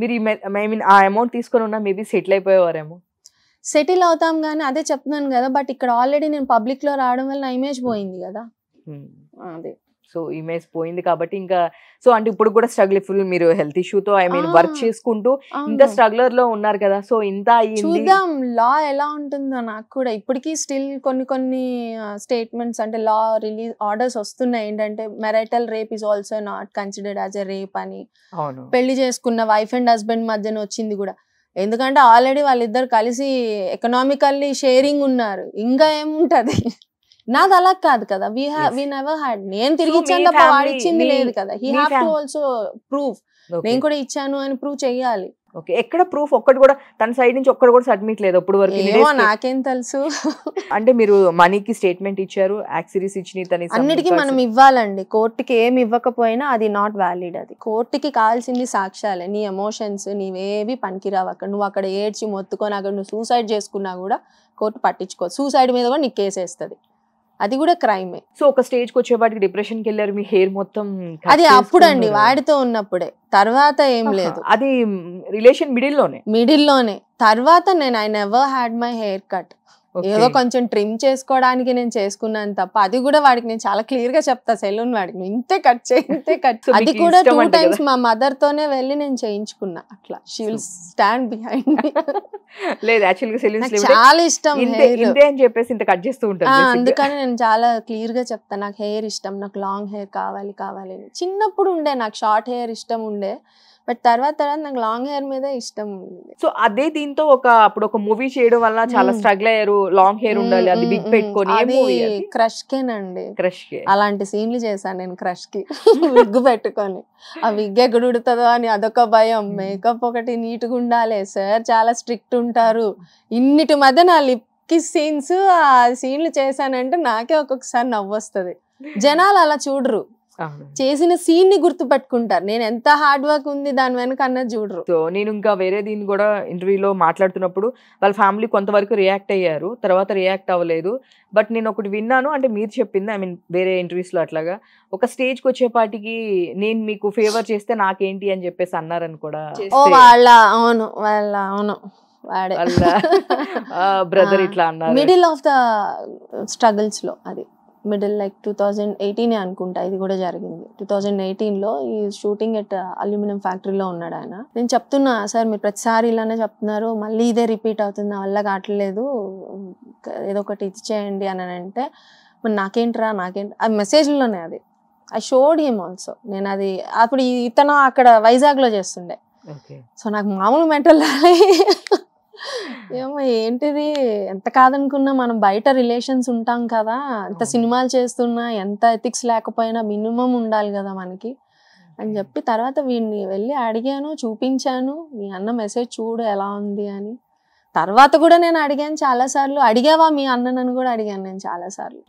మీరు ఐ మీన్ ఆ అమౌంట్ తీసుకొని ఉన్నా మేబీ సెటిల్ అయిపోయేవారేమో సెటిల్ అవుతాం కానీ అదే చెప్తున్నాను కదా బట్ ఇక్కడ ఆల్రెడీ నేను పబ్లిక్లో రావడం వల్ల ఇమేజ్ పోయింది కదా అదే సో ఇమేజ్ పోయింది కాబట్టి ఇంకా సో అంటే ఇప్పుడు కూడా స్ట్రగుల్ ఫుల్ మీరు హెల్త్ ఇష్యూతో ఐ మీన్ వర్క్ చేసుకుంటూ ఇంకా స్ట్రగులర్ లో ఉన్నారు కదా సో ఇంత చూద్దాం లా ఎలా ఉంటుందో నాకు కూడా ఇప్పటికీ స్టిల్ కొన్ని కొన్ని స్టేట్మెంట్స్ అంటే లా రిలీజ్ ఆర్డర్స్ వస్తున్నాయి ఏంటంటే marital rape is also not considered as a rape అని పెళ్లి చేసుకున్న వైఫ్ అండ్ హస్బెండ్ మధ్యన వచ్చింది కూడా ఎందుకంటే ఆల్రెడీ వాళ్ళిద్దరు కలిసి ఎకనామికల్లీ షేరింగ్ ఉన్నారు ఇంకా ఏముంటది నాది అలా కాదు కదా వి వి నెవర్ హ్యాడ్ నేను తిరిగి ఇచ్చాను తప్ప వాడు ఇచ్చింది లేదు కదా he have to also proof నేను కూడా ఇచ్చాను అని ప్రూవ్ చెయ్యాలి ఓకే ఎక్కడ ప్రూఫ్ ఒక్కటి కూడా తన సైడ్ నుంచి ఒక్కడ కూడా సబ్మిట్ లేదు అప్పుడు వరకు నాకేం తెలుసు అంటే మీరు మనీకి స్టేట్మెంట్ ఇచ్చారు యాక్సిరీస్ ఇచ్చిన అన్నిటికీ మనం ఇవ్వాలండి కోర్టుకి ఏమి ఇవ్వకపోయినా అది నాట్ వ్యాలిడ్ అది కోర్టుకి కావాల్సింది సాక్ష్యాలే నీ ఎమోషన్స్ నీవేవి పనికిరావు అక్కడ నువ్వు అక్కడ ఏడ్చి మొత్తుకొని అక్కడ నువ్వు సూసైడ్ చేసుకున్నా కూడా కోర్టు పట్టించుకో సూసైడ్ మీద కూడా నీకు కేసు వేస్తుంది అది కూడా క్రైమే సో ఒక స్టేజ్ కి వచ్చేవాటికి డిప్రెషన్ కి వెళ్ళారు మీ హెయిర్ మొత్తం అది అప్పుడండి వాడితో ఉన్నప్పుడే తర్వాత ఏం లేదు అది రిలేషన్ మిడిల్ లోనే మిడిల్ లోనే తర్వాత నేను I never had my hair cut ఏదో కొంచెం ట్రిమ్ చేసుకోవడానికి నేను చేసుకున్నాను తప్ప అది కూడా వాడికి నేను చాలా క్లియర్ గా చెప్తా సెలూన్ వాడికి ఇంతే కట్ చేయితే కట్ అది కూడా టూ టైమ్స్ మా మదర్ తోనే వెళ్ళి నేను చేయించుకున్నా అట్లా షీ విల్ స్టాండ్ బిహైండ్ లేదు యాక్చువల్ గా సెలూన్ చాలా ఇష్టం ఇంతే అని చెప్పేసి ఇంత కట్ చేస్తూ ఉంటాను అందుకని నేను చాలా క్లియర్ గా చెప్తాను నాకు హెయిర్ ఇష్టం నాకు లాంగ్ హెయిర్ కావాలి కావాలి చిన్నప్పుడు ఉండే నాకు షార్ట్ హెయిర్ ఇష్టం ఉండే బట్ తర్వాత తర్వాత నాకు లాంగ్ హెయిర్ మీద ఇష్టం సో అదే దీంతో ఒక అప్పుడు ఒక మూవీ చేయడం వల్ల చాలా స్ట్రగుల్ అయ్యారు లాంగ్ హెయిర్ ఉండాలి అది బిగ్ పెట్టుకొని క్రష్ అండి క్రష్ అలాంటి సీన్లు చేశాను నేను క్రష్ కి విగ్గు పెట్టుకొని ఆ విగ్ ఎక్కడ ఉడుతుందో అని అదొక భయం మేకప్ ఒకటి నీట్ గా ఉండాలి సార్ చాలా స్ట్రిక్ట్ ఉంటారు ఇన్నిటి మధ్య నా లిప్ కి సీన్స్ ఆ సీన్లు చేశానంటే నాకే ఒక్కొక్కసారి నవ్వు వస్తుంది జనాలు అలా చూడరు చేసిన సీన్ ని పెట్టుకుంటారు నేను ఎంత హార్డ్ వర్క్ ఉంది దాని వెనక అన్న చూడరు సో నేను ఇంకా వేరే దీన్ని కూడా ఇంటర్వ్యూలో మాట్లాడుతున్నప్పుడు వాళ్ళ ఫ్యామిలీ కొంతవరకు రియాక్ట్ అయ్యారు తర్వాత రియాక్ట్ అవ్వలేదు బట్ నేను ఒకటి విన్నాను అంటే మీరు చెప్పింది ఐ మీన్ వేరే ఇంటర్వ్యూస్లో అట్లాగా ఒక స్టేజ్కి వచ్చేపాటికి నేను మీకు ఫేవర్ చేస్తే నాకేంటి అని చెప్పేసి అన్నారని కూడా వాళ్ళ అవును వాళ్ళ అవును వాడే బ్రదర్ ఇట్లా అన్నారు మిడిల్ ఆఫ్ ద స్ట్రగుల్స్ లో అది మిడిల్ లైక్ టూ థౌజండ్ ఎయిటీనే అనుకుంటా ఇది కూడా జరిగింది టూ థౌజండ్ ఎయిటీన్లో ఈ షూటింగ్ ఎట్ అల్యూమినియం ఫ్యాక్టరీలో ఉన్నాడు ఆయన నేను చెప్తున్నా సార్ మీరు ప్రతిసారి ఇలానే చెప్తున్నారు మళ్ళీ ఇదే రిపీట్ అవుతుంది నా వల్ల కావట్లేదు ఏదో ఒకటి ఇది చేయండి అని అంటే మరి నాకేంట్రా నాకేంటి అది మెసేజ్లోనే అది ఐ షోడ్ హిమ్ ఆల్సో నేను అది అప్పుడు ఇతను అక్కడ వైజాగ్లో చేస్తుండే సో నాకు మామూలు మెంటల్ రాలే ఏమో ఏంటిది ఎంత కాదనుకున్నా మనం బయట రిలేషన్స్ ఉంటాం కదా ఎంత సినిమాలు చేస్తున్నా ఎంత ఎథిక్స్ లేకపోయినా మినిమం ఉండాలి కదా మనకి అని చెప్పి తర్వాత వీడిని వెళ్ళి అడిగాను చూపించాను మీ అన్న మెసేజ్ చూడు ఎలా ఉంది అని తర్వాత కూడా నేను అడిగాను చాలా సార్లు అడిగావా మీ అన్నను కూడా అడిగాను నేను చాలా సార్లు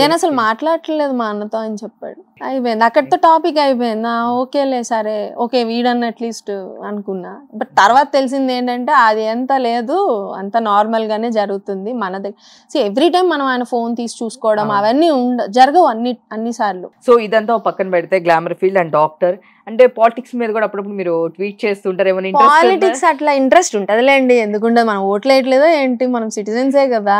నేను అసలు మాట్లాడలేదు మా అన్నతో అని చెప్పాడు అయిపోయింది అక్కడితో టాపిక్ అయిపోయింది ఓకేలే సరే ఓకే వీడన్న అట్లీస్ట్ అనుకున్నా బట్ తర్వాత తెలిసింది ఏంటంటే అది ఎంత లేదు అంత నార్మల్ గానే జరుగుతుంది మన దగ్గర సో ఎవ్రీ టైం మనం ఆయన ఫోన్ తీసి చూసుకోవడం అవన్నీ ఉండ జరగవు అన్ని అన్ని సార్లు సో ఇదంతా పక్కన పెడితే గ్లామర్ ఫీల్డ్ అండ్ డాక్టర్ అంటే పాలిటిక్స్ మీద కూడా అప్పుడప్పుడు మీరు ట్వీట్ చేస్తుంటారు ఏమైనా పాలిటిక్స్ అట్లా ఇంట్రెస్ట్ లేండి ఎందుకంటే మనం ఓట్లేయట్లేదో ఏంటి మనం సిటిజన్సే కదా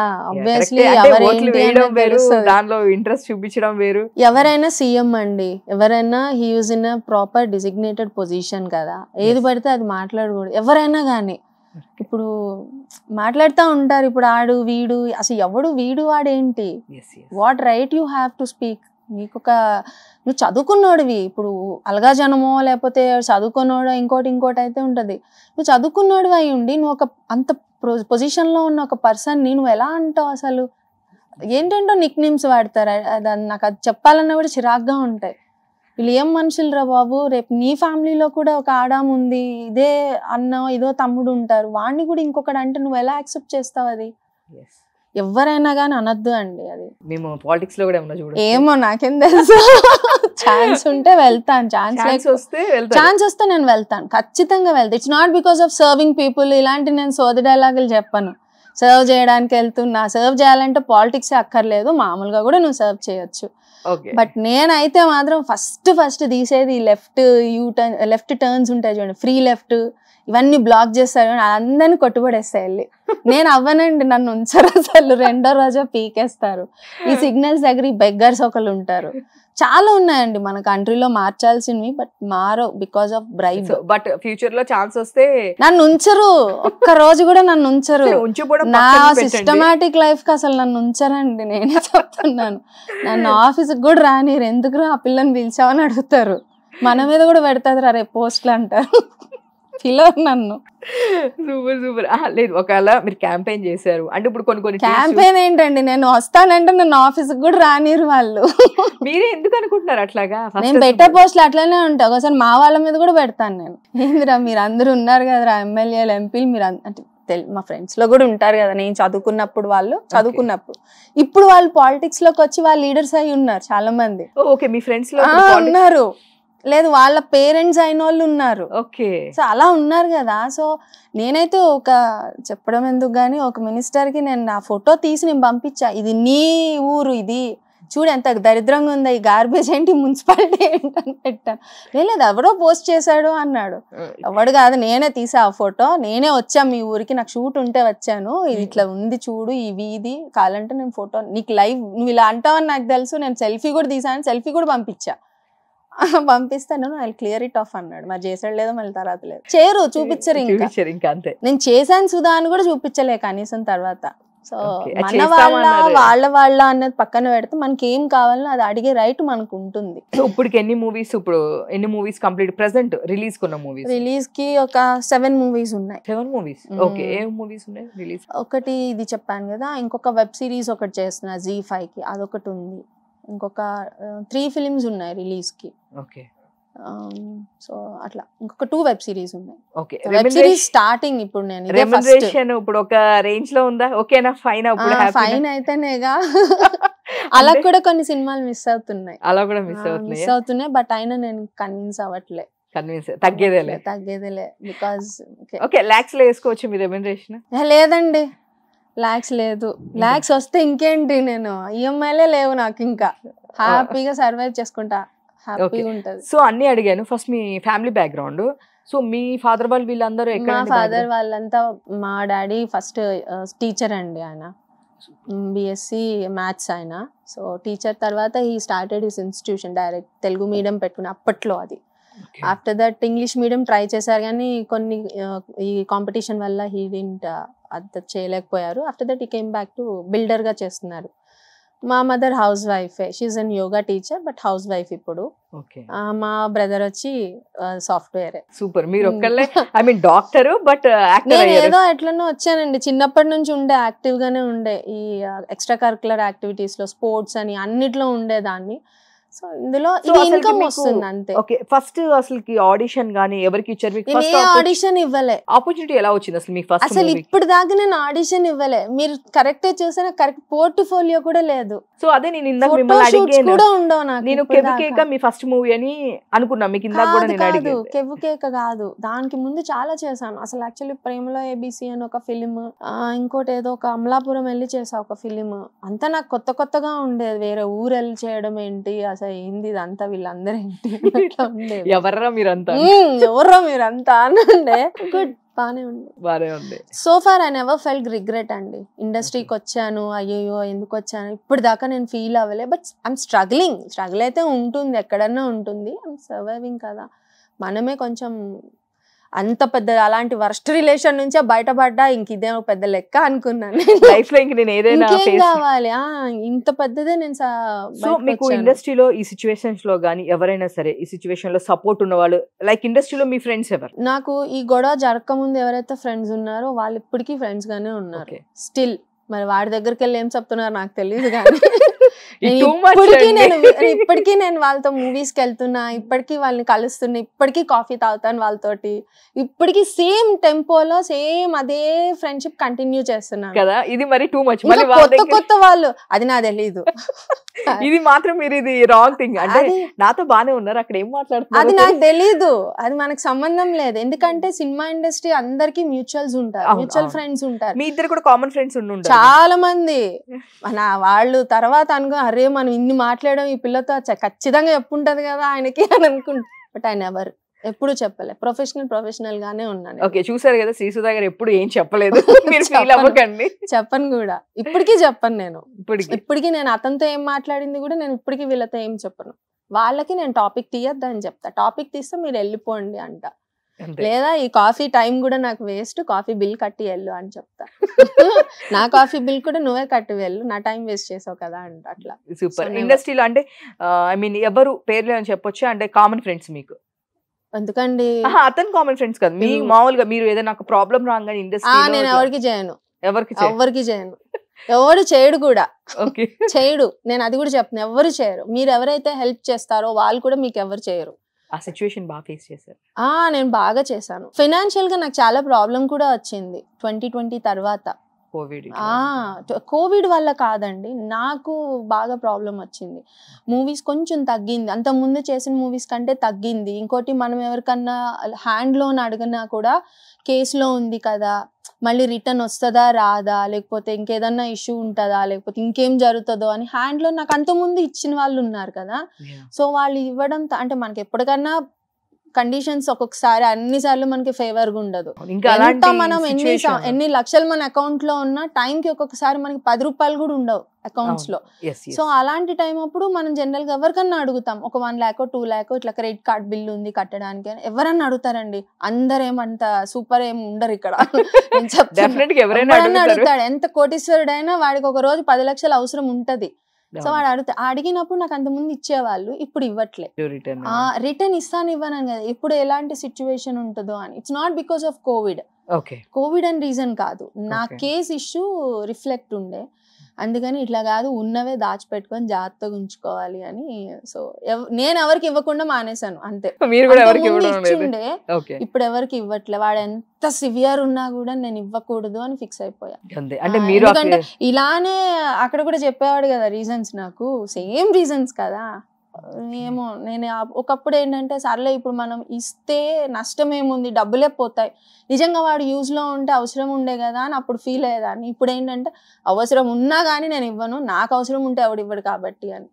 దానిలో ఇంట్రెస్ట్ చూపించడం వేరు ఎవరైనా సీఎం అండి ఎవరైనా he is in proper designated position కదా ఏది పడితే అది మాట్లాడకూడదు ఎవరైనా కానీ ఇప్పుడు మాట్లాడుతూ ఉంటారు ఇప్పుడు ఆడు వీడు అసలు ఎవడు వీడు వాడేంటి what right you have to speak నీకొక నువ్వు చదువుకున్నాడువి ఇప్పుడు అలగా జనమో లేకపోతే చదువుకున్నోడో ఇంకోటి ఇంకోటి అయితే ఉంటుంది నువ్వు చదువుకున్నాడు అయి ఉండి నువ్వు ఒక అంత పొజిషన్లో ఉన్న ఒక పర్సన్ని నువ్వు ఎలా అంటావు అసలు ఏంటంటో నిక్ నేమ్స్ వాడతారు దాన్ని నాకు అది చెప్పాలన్నా కూడా చిరాగ్గా ఉంటాయి వీళ్ళు ఏం రా బాబు రేపు నీ ఫ్యామిలీలో కూడా ఒక ఆడాము ఉంది ఇదే అన్న ఇదో తమ్ముడు ఉంటారు వాడిని కూడా ఇంకొకటి అంటే నువ్వు ఎలా యాక్సెప్ట్ చేస్తావు అది ఎవరైనా కానీ అనొద్దు అండి అది మేము పాలిటిక్స్ లో కూడా ఏమన్నా ఏమో నాకేం తెలుసు ఛాన్స్ ఉంటే వెళ్తాను ఛాన్స్ వస్తే ఛాన్స్ వస్తే నేను వెళ్తాను ఖచ్చితంగా వెళ్తాను it's not because of serving people ఇలాంటి నేను సోది డైలాగులు చెప్పను సర్వ్ చేయడానికి వెళ్తున్నా సర్వ్ చేయాలంటే పాలిటిక్స్ అక్కర్లేదు మామూలుగా కూడా నువ్వు సర్వ్ చేయొచ్చు బట్ నేనైతే మాత్రం ఫస్ట్ ఫస్ట్ తీసేది left U turn left turns ఉంటాయి చూడండి ఫ్రీ లెఫ్ట్ ఇవన్నీ బ్లాక్ అని అందరిని కొట్టుబడేస్తాయి వెళ్ళి నేను అవ్వనండి నన్ను ఉంచరు అసలు రెండో రోజు పీకేస్తారు ఈ సిగ్నల్స్ దగ్గర ఈ బెగ్గర్స్ ఒకళ్ళు ఉంటారు చాలా ఉన్నాయండి మన కంట్రీలో మార్చాల్సినవి బట్ మారో because of bribe but future లో ఛాన్స్ వస్తే నన్ను ఉంచరు ఒక్క రోజు కూడా నన్ను ఉంచరు నా సిస్టమాటిక్ లైఫ్ కి అసలు నన్ను ఉంచరండి నేనే చెప్తున్నాను నన్ను ఆఫీస్ కూడా రానిరు ఎందుకు ఆ పిల్లని పిలిచావని అడుగుతారు మన మీద కూడా పెడతారు అరే పోస్ట్లు అంటారు కిలర్ నన్ను సూపర్ సూపర్ లేదు ఒకవేళ మీరు క్యాంపెయిన్ చేశారు అంటే ఇప్పుడు కొన్ని కొన్ని క్యాంపెయిన్ ఏంటండి నేను వస్తానంటే నన్ను ఆఫీస్ కూడా రానిరు వాళ్ళు మీరే ఎందుకు అనుకుంటున్నారు అట్లాగా నేను బెటర్ పోస్ట్ అట్లానే ఉంటాను ఒకసారి మా వాళ్ళ మీద కూడా పెడతాను నేను ఏందిరా మీరు అందరూ ఉన్నారు కదా ఎమ్మెల్యేలు ఎంపీలు మీరు అంటే మా ఫ్రెండ్స్ లో కూడా ఉంటారు కదా నేను చదువుకున్నప్పుడు వాళ్ళు చదువుకున్నప్పుడు ఇప్పుడు వాళ్ళు పాలిటిక్స్ లోకి వచ్చి వాళ్ళు లీడర్స్ అయి ఉన్నారు చాలా మంది ఓకే మీ ఫ్రెండ్స్ లో ఉన్నారు లేదు వాళ్ళ పేరెంట్స్ అయిన వాళ్ళు ఉన్నారు ఓకే సో అలా ఉన్నారు కదా సో నేనైతే ఒక చెప్పడం ఎందుకు కానీ ఒక మినిస్టర్ కి నేను నా ఫోటో తీసి నేను పంపించా ఇది నీ ఊరు ఇది చూడు ఎంత దరిద్రంగా ఉంది ఈ గార్బేజ్ ఏంటి మున్సిపాలిటీ ఏంటని పెట్టాను నేను లేదు ఎవడో పోస్ట్ చేశాడు అన్నాడు ఎవడు కాదు నేనే తీసా ఆ ఫోటో నేనే వచ్చా మీ ఊరికి నాకు షూట్ ఉంటే వచ్చాను ఇది ఇట్లా ఉంది చూడు ఈ వీధి కాలంటే నేను ఫోటో నీకు లైవ్ నువ్వు ఇలా అంటావని నాకు తెలుసు నేను సెల్ఫీ కూడా తీసాను సెల్ఫీ కూడా పంపించా పంపిస్తాను ఐ క్లియర్ ఇట్ ఆఫ్ అన్నాడు మరి చేసాడు లేదో మళ్ళీ తర్వాత లేదు చేరు చూపించరు ఇంకా ఇంకా అంతే నేను చేశాను సుధా అని కూడా చూపించలే కనీసం తర్వాత సో మన వాళ్ళ వాళ్ళ వాళ్ళ అన్నది పక్కన పెడితే మనకి ఏం కావాలో అది అడిగే రైట్ మనకు ఉంటుంది ఇప్పుడు ఎన్ని మూవీస్ ఇప్పుడు ఎన్ని మూవీస్ కంప్లీట్ ప్రెసెంట్ రిలీజ్ కొన్న మూవీస్ రిలీజ్ కి ఒక సెవెన్ మూవీస్ ఉన్నాయి సెవెన్ మూవీస్ ఓకే ఏ మూవీస్ ఉన్నాయి రిలీజ్ ఒకటి ఇది చెప్పాను కదా ఇంకొక వెబ్ సిరీస్ ఒకటి చేస్తున్నా జీ ఫైవ్ కి అదొకటి ఉంది ఇంకొక త్రీ ఫిలిమ్స్ ఉన్నాయి రిలీజ్ కి ఓకే సో um, అట్లా ఇంకొక టూ వెబ్ సిరీస్ ఉన్నాయి ఓకే వెబ్ సిరీస్ స్టార్టింగ్ ఇప్పుడు నేను రెమ్యునరేషన్ ఇప్పుడు ఒక రేంజ్ లో ఉందా ఓకేనా ఫైన్ ఫైన్ అయితేనేగా అలా కూడా కొన్ని సినిమాలు మిస్ అవుతున్నాయి అలా కూడా మిస్ అవుతున్నాయి మిస్ అవుతున్నాయి బట్ అయినా నేను కన్విన్స్ అవ్వట్లే కన్విన్స్ తగ్గేదేలే తగ్గేదేలే బికాజ్ ఓకే ల్యాక్స్ లో వేసుకోవచ్చు మీ రెమ్యునరేషన్ లేదండి ల్యాక్స్ లేదు ల్యాక్స్ వస్తే ఇంకేంటి నేను ఈఎంఐలే e లేవు నాకు ఇంకా హ్యాపీగా సర్వైవ్ చేసుకుంటా హ్యాపీగా ఉంటుంది సో అన్ని అడిగాను ఫస్ట్ మీ ఫ్యామిలీ బ్యాక్గ్రౌండ్ సో మీ ఫాదర్ వాళ్ళు వీళ్ళందరూ మా ఫాదర్ వాళ్ళంతా మా డాడీ ఫస్ట్ టీచర్ uh, అండి ఆయన బిఎస్సి hmm. మ్యాథ్స్ ఆయన సో టీచర్ తర్వాత ఈ started his institution direct Telugu medium పెట్టుకుని అప్పట్లో అది after that English medium try చేశారు కానీ కొన్ని uh, ఈ కాంపిటీషన్ వల్ల హీ డింట్ అంత చేయలేకపోయారు ఆఫ్టర్ దట్ ఈ కేమ్ బ్యాక్ టు బిల్డర్గా చేస్తున్నారు మా mother housewife she an yoga teacher but housewife ఇప్పుడు మా బ్రదర్ వచ్చి సాఫ్ట్వేర్ సూపర్ మీరు ఐ మీన్ డాక్టర్ బట్ నేను ఏదో ఎట్లనో వచ్చానండి చిన్నప్పటి నుంచి ఉండే యాక్టివ్ గానే ఉండే ఈ ఎక్స్ట్రా కరికులర్ యాక్టివిటీస్లో లో స్పోర్ట్స్ అని అన్నిట్లో ఉండేదాన్ని సో ఇందులో ఇన్కమ్ వస్తుంది అంతే ఓకే ఫస్ట్ అసలు ఆడిషన్ గానీ ఎవరికి ఇచ్చారు మీకు ఫస్ట్ ఆడిషన్ ఇవ్వలే ఆపర్చునిటీ ఎలా వచ్చింది అసలు మీకు ఫస్ట్ అసలు ఇప్పుడు దాకా నేను ఆడిషన్ ఇవ్వలే మీరు కరెక్ట్ చూసిన కరెక్ట్ పోర్ట్ఫోలియో కూడా లేదు సో అదే నేను ఇందాక మిమ్మల్ని అడిగాను కూడా ఉండవు నాకు నేను కెవ్వుకేక మీ ఫస్ట్ మూవీ అని అనుకున్నా మీకు ఇందాక కూడా నేను అడిగాను కెవ్వుకేక కాదు దానికి ముందు చాలా చేశాను అసలు యాక్చువల్లీ ప్రేమలో ఏబిసి అని ఒక ఫిల్మ్ ఇంకోటి ఏదో ఒక అమలాపురం వెళ్ళి చేసా ఒక ఫిలిం అంతా నాకు కొత్త కొత్తగా ఉండేది వేరే ఊరు వెళ్ళి చేయడం ఏంటి అసలు అసలు ఏంది ఇదంతా వీళ్ళందరూ ఎవర్రా మీరంతా ఎవర్రా మీరంతా గుడ్ బానే ఉంది బానే ఉంది so far I never fell regret అండి ఇండస్ట్రీకి వచ్చాను అయ్యో ఎందుకు వచ్చాను ఇప్పుడు దాకా నేను ఫీల్ అవ్వలే బట్ ఐమ్ స్ట్రగ్లింగ్ స్ట్రగుల్ అయితే ఉంటుంది ఎక్కడన్నా ఉంటుంది ఐమ్ సర్వైవింగ్ కదా మనమే కొంచెం అంత పెద్ద అలాంటి వర్స్ట్ రిలేషన్ నుంచే బయటపడ్డా ఇంక ఇదే పెద్ద లెక్క అనుకున్నాను లైఫ్ లో ఇంక నేను ఏదైనా కావాలి ఇంత పెద్దదే నేను ఇండస్ట్రీలో ఈ సిచ్యువేషన్స్ లో గానీ ఎవరైనా సరే ఈ సిచ్యువేషన్ లో సపోర్ట్ ఉన్నవాళ్ళు లైక్ ఇండస్ట్రీలో మీ ఫ్రెండ్స్ ఎవరు నాకు ఈ గొడవ జరగకముందు ఎవరైతే ఫ్రెండ్స్ ఉన్నారో వాళ్ళు ఇప్పటికీ ఫ్రెండ్స్ గానే ఉన్నారు స్టిల్ మరి వాడి దగ్గరికి వెళ్ళి ఏం చెప్తున్నారు నాకు తెలియదు కానీ ఇప్పటికీ నేను వాళ్ళతో మూవీస్ వాళ్ళతో మూవీస్కి వెళ్తున్నా ఇప్పటికీ వాళ్ళని కలుస్తున్నా ఇప్పటికీ కాఫీ తాగుతాను వాళ్ళతోటి ఇప్పటికీ సేమ్ టెంపోలో సేమ్ అదే ఫ్రెండ్షిప్ కంటిన్యూ చేస్తున్నాను కదా ఇది మరి టూ మచ్ కొత్త కొత్త వాళ్ళు అది నా తెలీదు ఇది మాత్రం మీరు ఇది రాంగ్ థింగ్ అంటే నాతో బానే ఉన్నారు అక్కడ ఏం మాట్లాడుతున్నారు అది నాకు తెలీదు అది మనకు సంబంధం లేదు ఎందుకంటే సినిమా ఇండస్ట్రీ అందరికీ మ్యూచువల్స్ ఉంటారు మ్యూచువల్ ఫ్రెండ్స్ ఉంటారు మీ ఇద్దరు కూడా కామన్ ఫ్రెండ్స్ ఉంటారు చాలా మంది నా వాళ్ళు తర్వాత అనుకో అరే మనం ఇన్ని మాట్లాడడం ఈ పిల్లతో ఖచ్చితంగా చెప్పుంటది కదా ఆయనకి అని అనుకుంటా బట్ ఆయన ఎవరు ఎప్పుడు చెప్పలే ప్రొఫెషనల్ ప్రొఫెషనల్ గానే ఉన్నాను ఓకే చూసారు కదా శ్రీసుధా గారు ఎప్పుడు ఏం చెప్పలేదు చెప్పను కూడా ఇప్పటికీ చెప్పను నేను ఇప్పటికి ఇప్పటికీ నేను అతనితో ఏం మాట్లాడింది కూడా నేను ఇప్పటికీ వీళ్ళతో ఏం చెప్పను వాళ్ళకి నేను టాపిక్ అని చెప్తా టాపిక్ తీస్తే మీరు వెళ్ళిపోండి అంట లేదా ఈ కాఫీ టైం కూడా నాకు వేస్ట్ కాఫీ బిల్ కట్టి వెళ్ళు అని చెప్తా నా కాఫీ బిల్ కూడా నువ్వే కట్టి వెళ్ళు నా టైం వేస్ట్ చేసావు కదా అంట అట్లా సూపర్ ఇండస్ట్రీలో అంటే ఐ మీన్ ఎవరు పేర్లు అని చెప్పొచ్చు అంటే కామన్ ఫ్రెండ్స్ మీకు ఎందుకండి అతను కామన్ ఫ్రెండ్స్ కదా మీ మామూలుగా మీరు ఏదైనా ప్రాబ్లం రాగానే ఇండస్ట్రీ నేను ఎవరికి చేయను ఎవరికి ఎవరికి చేయను ఎవరు చేయడు కూడా చేయడు నేను అది కూడా చెప్తున్నా ఎవరు చేయరు మీరు ఎవరైతే హెల్ప్ చేస్తారో వాళ్ళు కూడా మీకు ఎవరు చేయరు ఆ సిచ్యువేషన్ బాగా ఫేస్ చేశారు నేను బాగా చేశాను ఫైనాన్షియల్ గా నాకు చాలా ప్రాబ్లం కూడా వచ్చింది ట్వంటీ ట్వంటీ తర్వాత కోవిడ్ కోవిడ్ వల్ల కాదండి నాకు బాగా ప్రాబ్లం వచ్చింది మూవీస్ కొంచెం తగ్గింది అంత ముందు చేసిన మూవీస్ కంటే తగ్గింది ఇంకోటి మనం ఎవరికన్నా హ్యాండ్ లోన్ అడిగినా కూడా కేసులో ఉంది కదా మళ్ళీ రిటర్న్ వస్తుందా రాదా లేకపోతే ఇంకేదన్నా ఇష్యూ ఉంటుందా లేకపోతే ఇంకేం జరుగుతుందో అని హ్యాండ్లో నాకు అంతకుముందు ఇచ్చిన వాళ్ళు ఉన్నారు కదా సో వాళ్ళు ఇవ్వడం అంటే మనకి ఎప్పటికన్నా కండిషన్స్ ఒక్కొక్కసారి అన్ని సార్లు మనకి ఫేవర్ గా ఉండదు ఇంకా మనం ఎన్ని ఎన్ని లక్షలు మన అకౌంట్ లో ఉన్న కి ఒక్కొక్కసారి మనకి పది రూపాయలు కూడా ఉండవు అకౌంట్స్ లో సో అలాంటి టైం అప్పుడు మనం జనరల్ గా ఎవరికన్నా అడుగుతాం ఒక వన్ ల్యాక్ టూ ల్యాక్ ఇట్లా క్రెడిట్ కార్డ్ బిల్ ఉంది కట్టడానికి ఎవరన్నా అడుగుతారండి ఏమంత సూపర్ ఏమి ఉండరు ఇక్కడ ఎవరైనా అడుగుతాడు ఎంత కోటీశ్వరుడైనా వాడికి ఒక రోజు పది లక్షలు అవసరం ఉంటది సో వాడు అడుగు అడిగినప్పుడు నాకు ముందు ఇచ్చేవాళ్ళు ఇప్పుడు ఇవ్వట్లే రిటర్న్ ఇస్తాను ఇవ్వను కదా ఇప్పుడు ఎలాంటి సిచ్యువేషన్ ఉంటుందో అని it's not because of covid covid and reason కాదు నా కేస్ ఇష్యూ రిఫ్లెక్ట్ ఉండే అందుకని ఇట్లా కాదు ఉన్నవే దాచిపెట్టుకొని జాగ్రత్తగా ఉంచుకోవాలి అని సో నేను ఎవరికి ఇవ్వకుండా మానేశాను అంతే ఇచ్చిండే ఇప్పుడు ఎవరికి ఇవ్వట్లే వాడు ఎంత సివియర్ ఉన్నా కూడా నేను ఇవ్వకూడదు అని ఫిక్స్ అయిపోయా ఎందుకంటే ఇలానే అక్కడ కూడా చెప్పేవాడు కదా రీజన్స్ నాకు సేమ్ రీజన్స్ కదా ఏమో నేను ఒకప్పుడు ఏంటంటే సర్లే ఇప్పుడు మనం ఇస్తే నష్టం ఏముంది డబ్బులే పోతాయి నిజంగా వాడు యూజ్లో ఉంటే అవసరం ఉండే కదా అని అప్పుడు ఫీల్ అయ్యేదాన్ని ఇప్పుడు ఏంటంటే అవసరం ఉన్నా కానీ నేను ఇవ్వను నాకు అవసరం ఉంటే ఆవిడ ఇవ్వడు కాబట్టి అని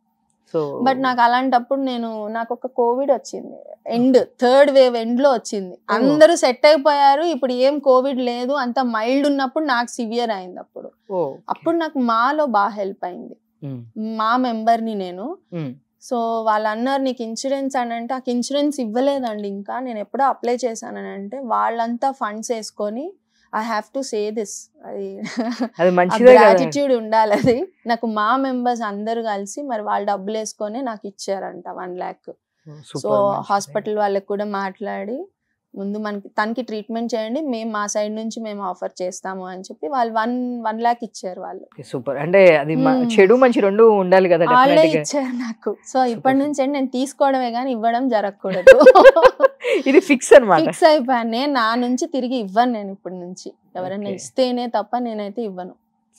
బట్ నాకు అలాంటప్పుడు నేను నాకు ఒక కోవిడ్ వచ్చింది ఎండ్ థర్డ్ వేవ్ ఎండ్ లో వచ్చింది అందరూ సెట్ అయిపోయారు ఇప్పుడు ఏం కోవిడ్ లేదు అంత మైల్డ్ ఉన్నప్పుడు నాకు సివియర్ అయింది అప్పుడు అప్పుడు నాకు మాలో బాగా హెల్ప్ అయింది మా మెంబర్ని నేను సో వాళ్ళు అన్నారు నీకు ఇన్సూరెన్స్ అని అంటే నాకు ఇన్సూరెన్స్ ఇవ్వలేదండి ఇంకా నేను ఎప్పుడో అప్లై చేశాను అని అంటే వాళ్ళంతా ఫండ్స్ వేసుకొని I have to say this అది గ్రాటిట్యూడ్ ఉండాలి అది నాకు మా మెంబర్స్ అందరూ కలిసి మరి వాళ్ళు డబ్బులు వేసుకొని నాకు ఇచ్చారంట వన్ ల్యాక్ సో హాస్పిటల్ వాళ్ళకి కూడా మాట్లాడి ముందు మనకి తనకి ట్రీట్మెంట్ చేయండి మేము మా సైడ్ నుంచి మేము ఆఫర్ చేస్తాము అని చెప్పి వాళ్ళు వన్ వన్ లాక్ ఇచ్చారు వాళ్ళు సూపర్ అంటే అది చెడు మంచి రెండు ఉండాలి కదా వాళ్ళే ఇచ్చారు నాకు సో ఇప్పటి నుంచి నేను తీసుకోవడమే కానీ ఇవ్వడం జరగకూడదు ఇది ఫిక్స్ అనమాట ఫిక్స్ అయిపోయాను నా నుంచి తిరిగి ఇవ్వను నేను ఇప్పటి నుంచి ఎవరైనా ఇస్తేనే తప్ప నేనైతే ఇవ్వను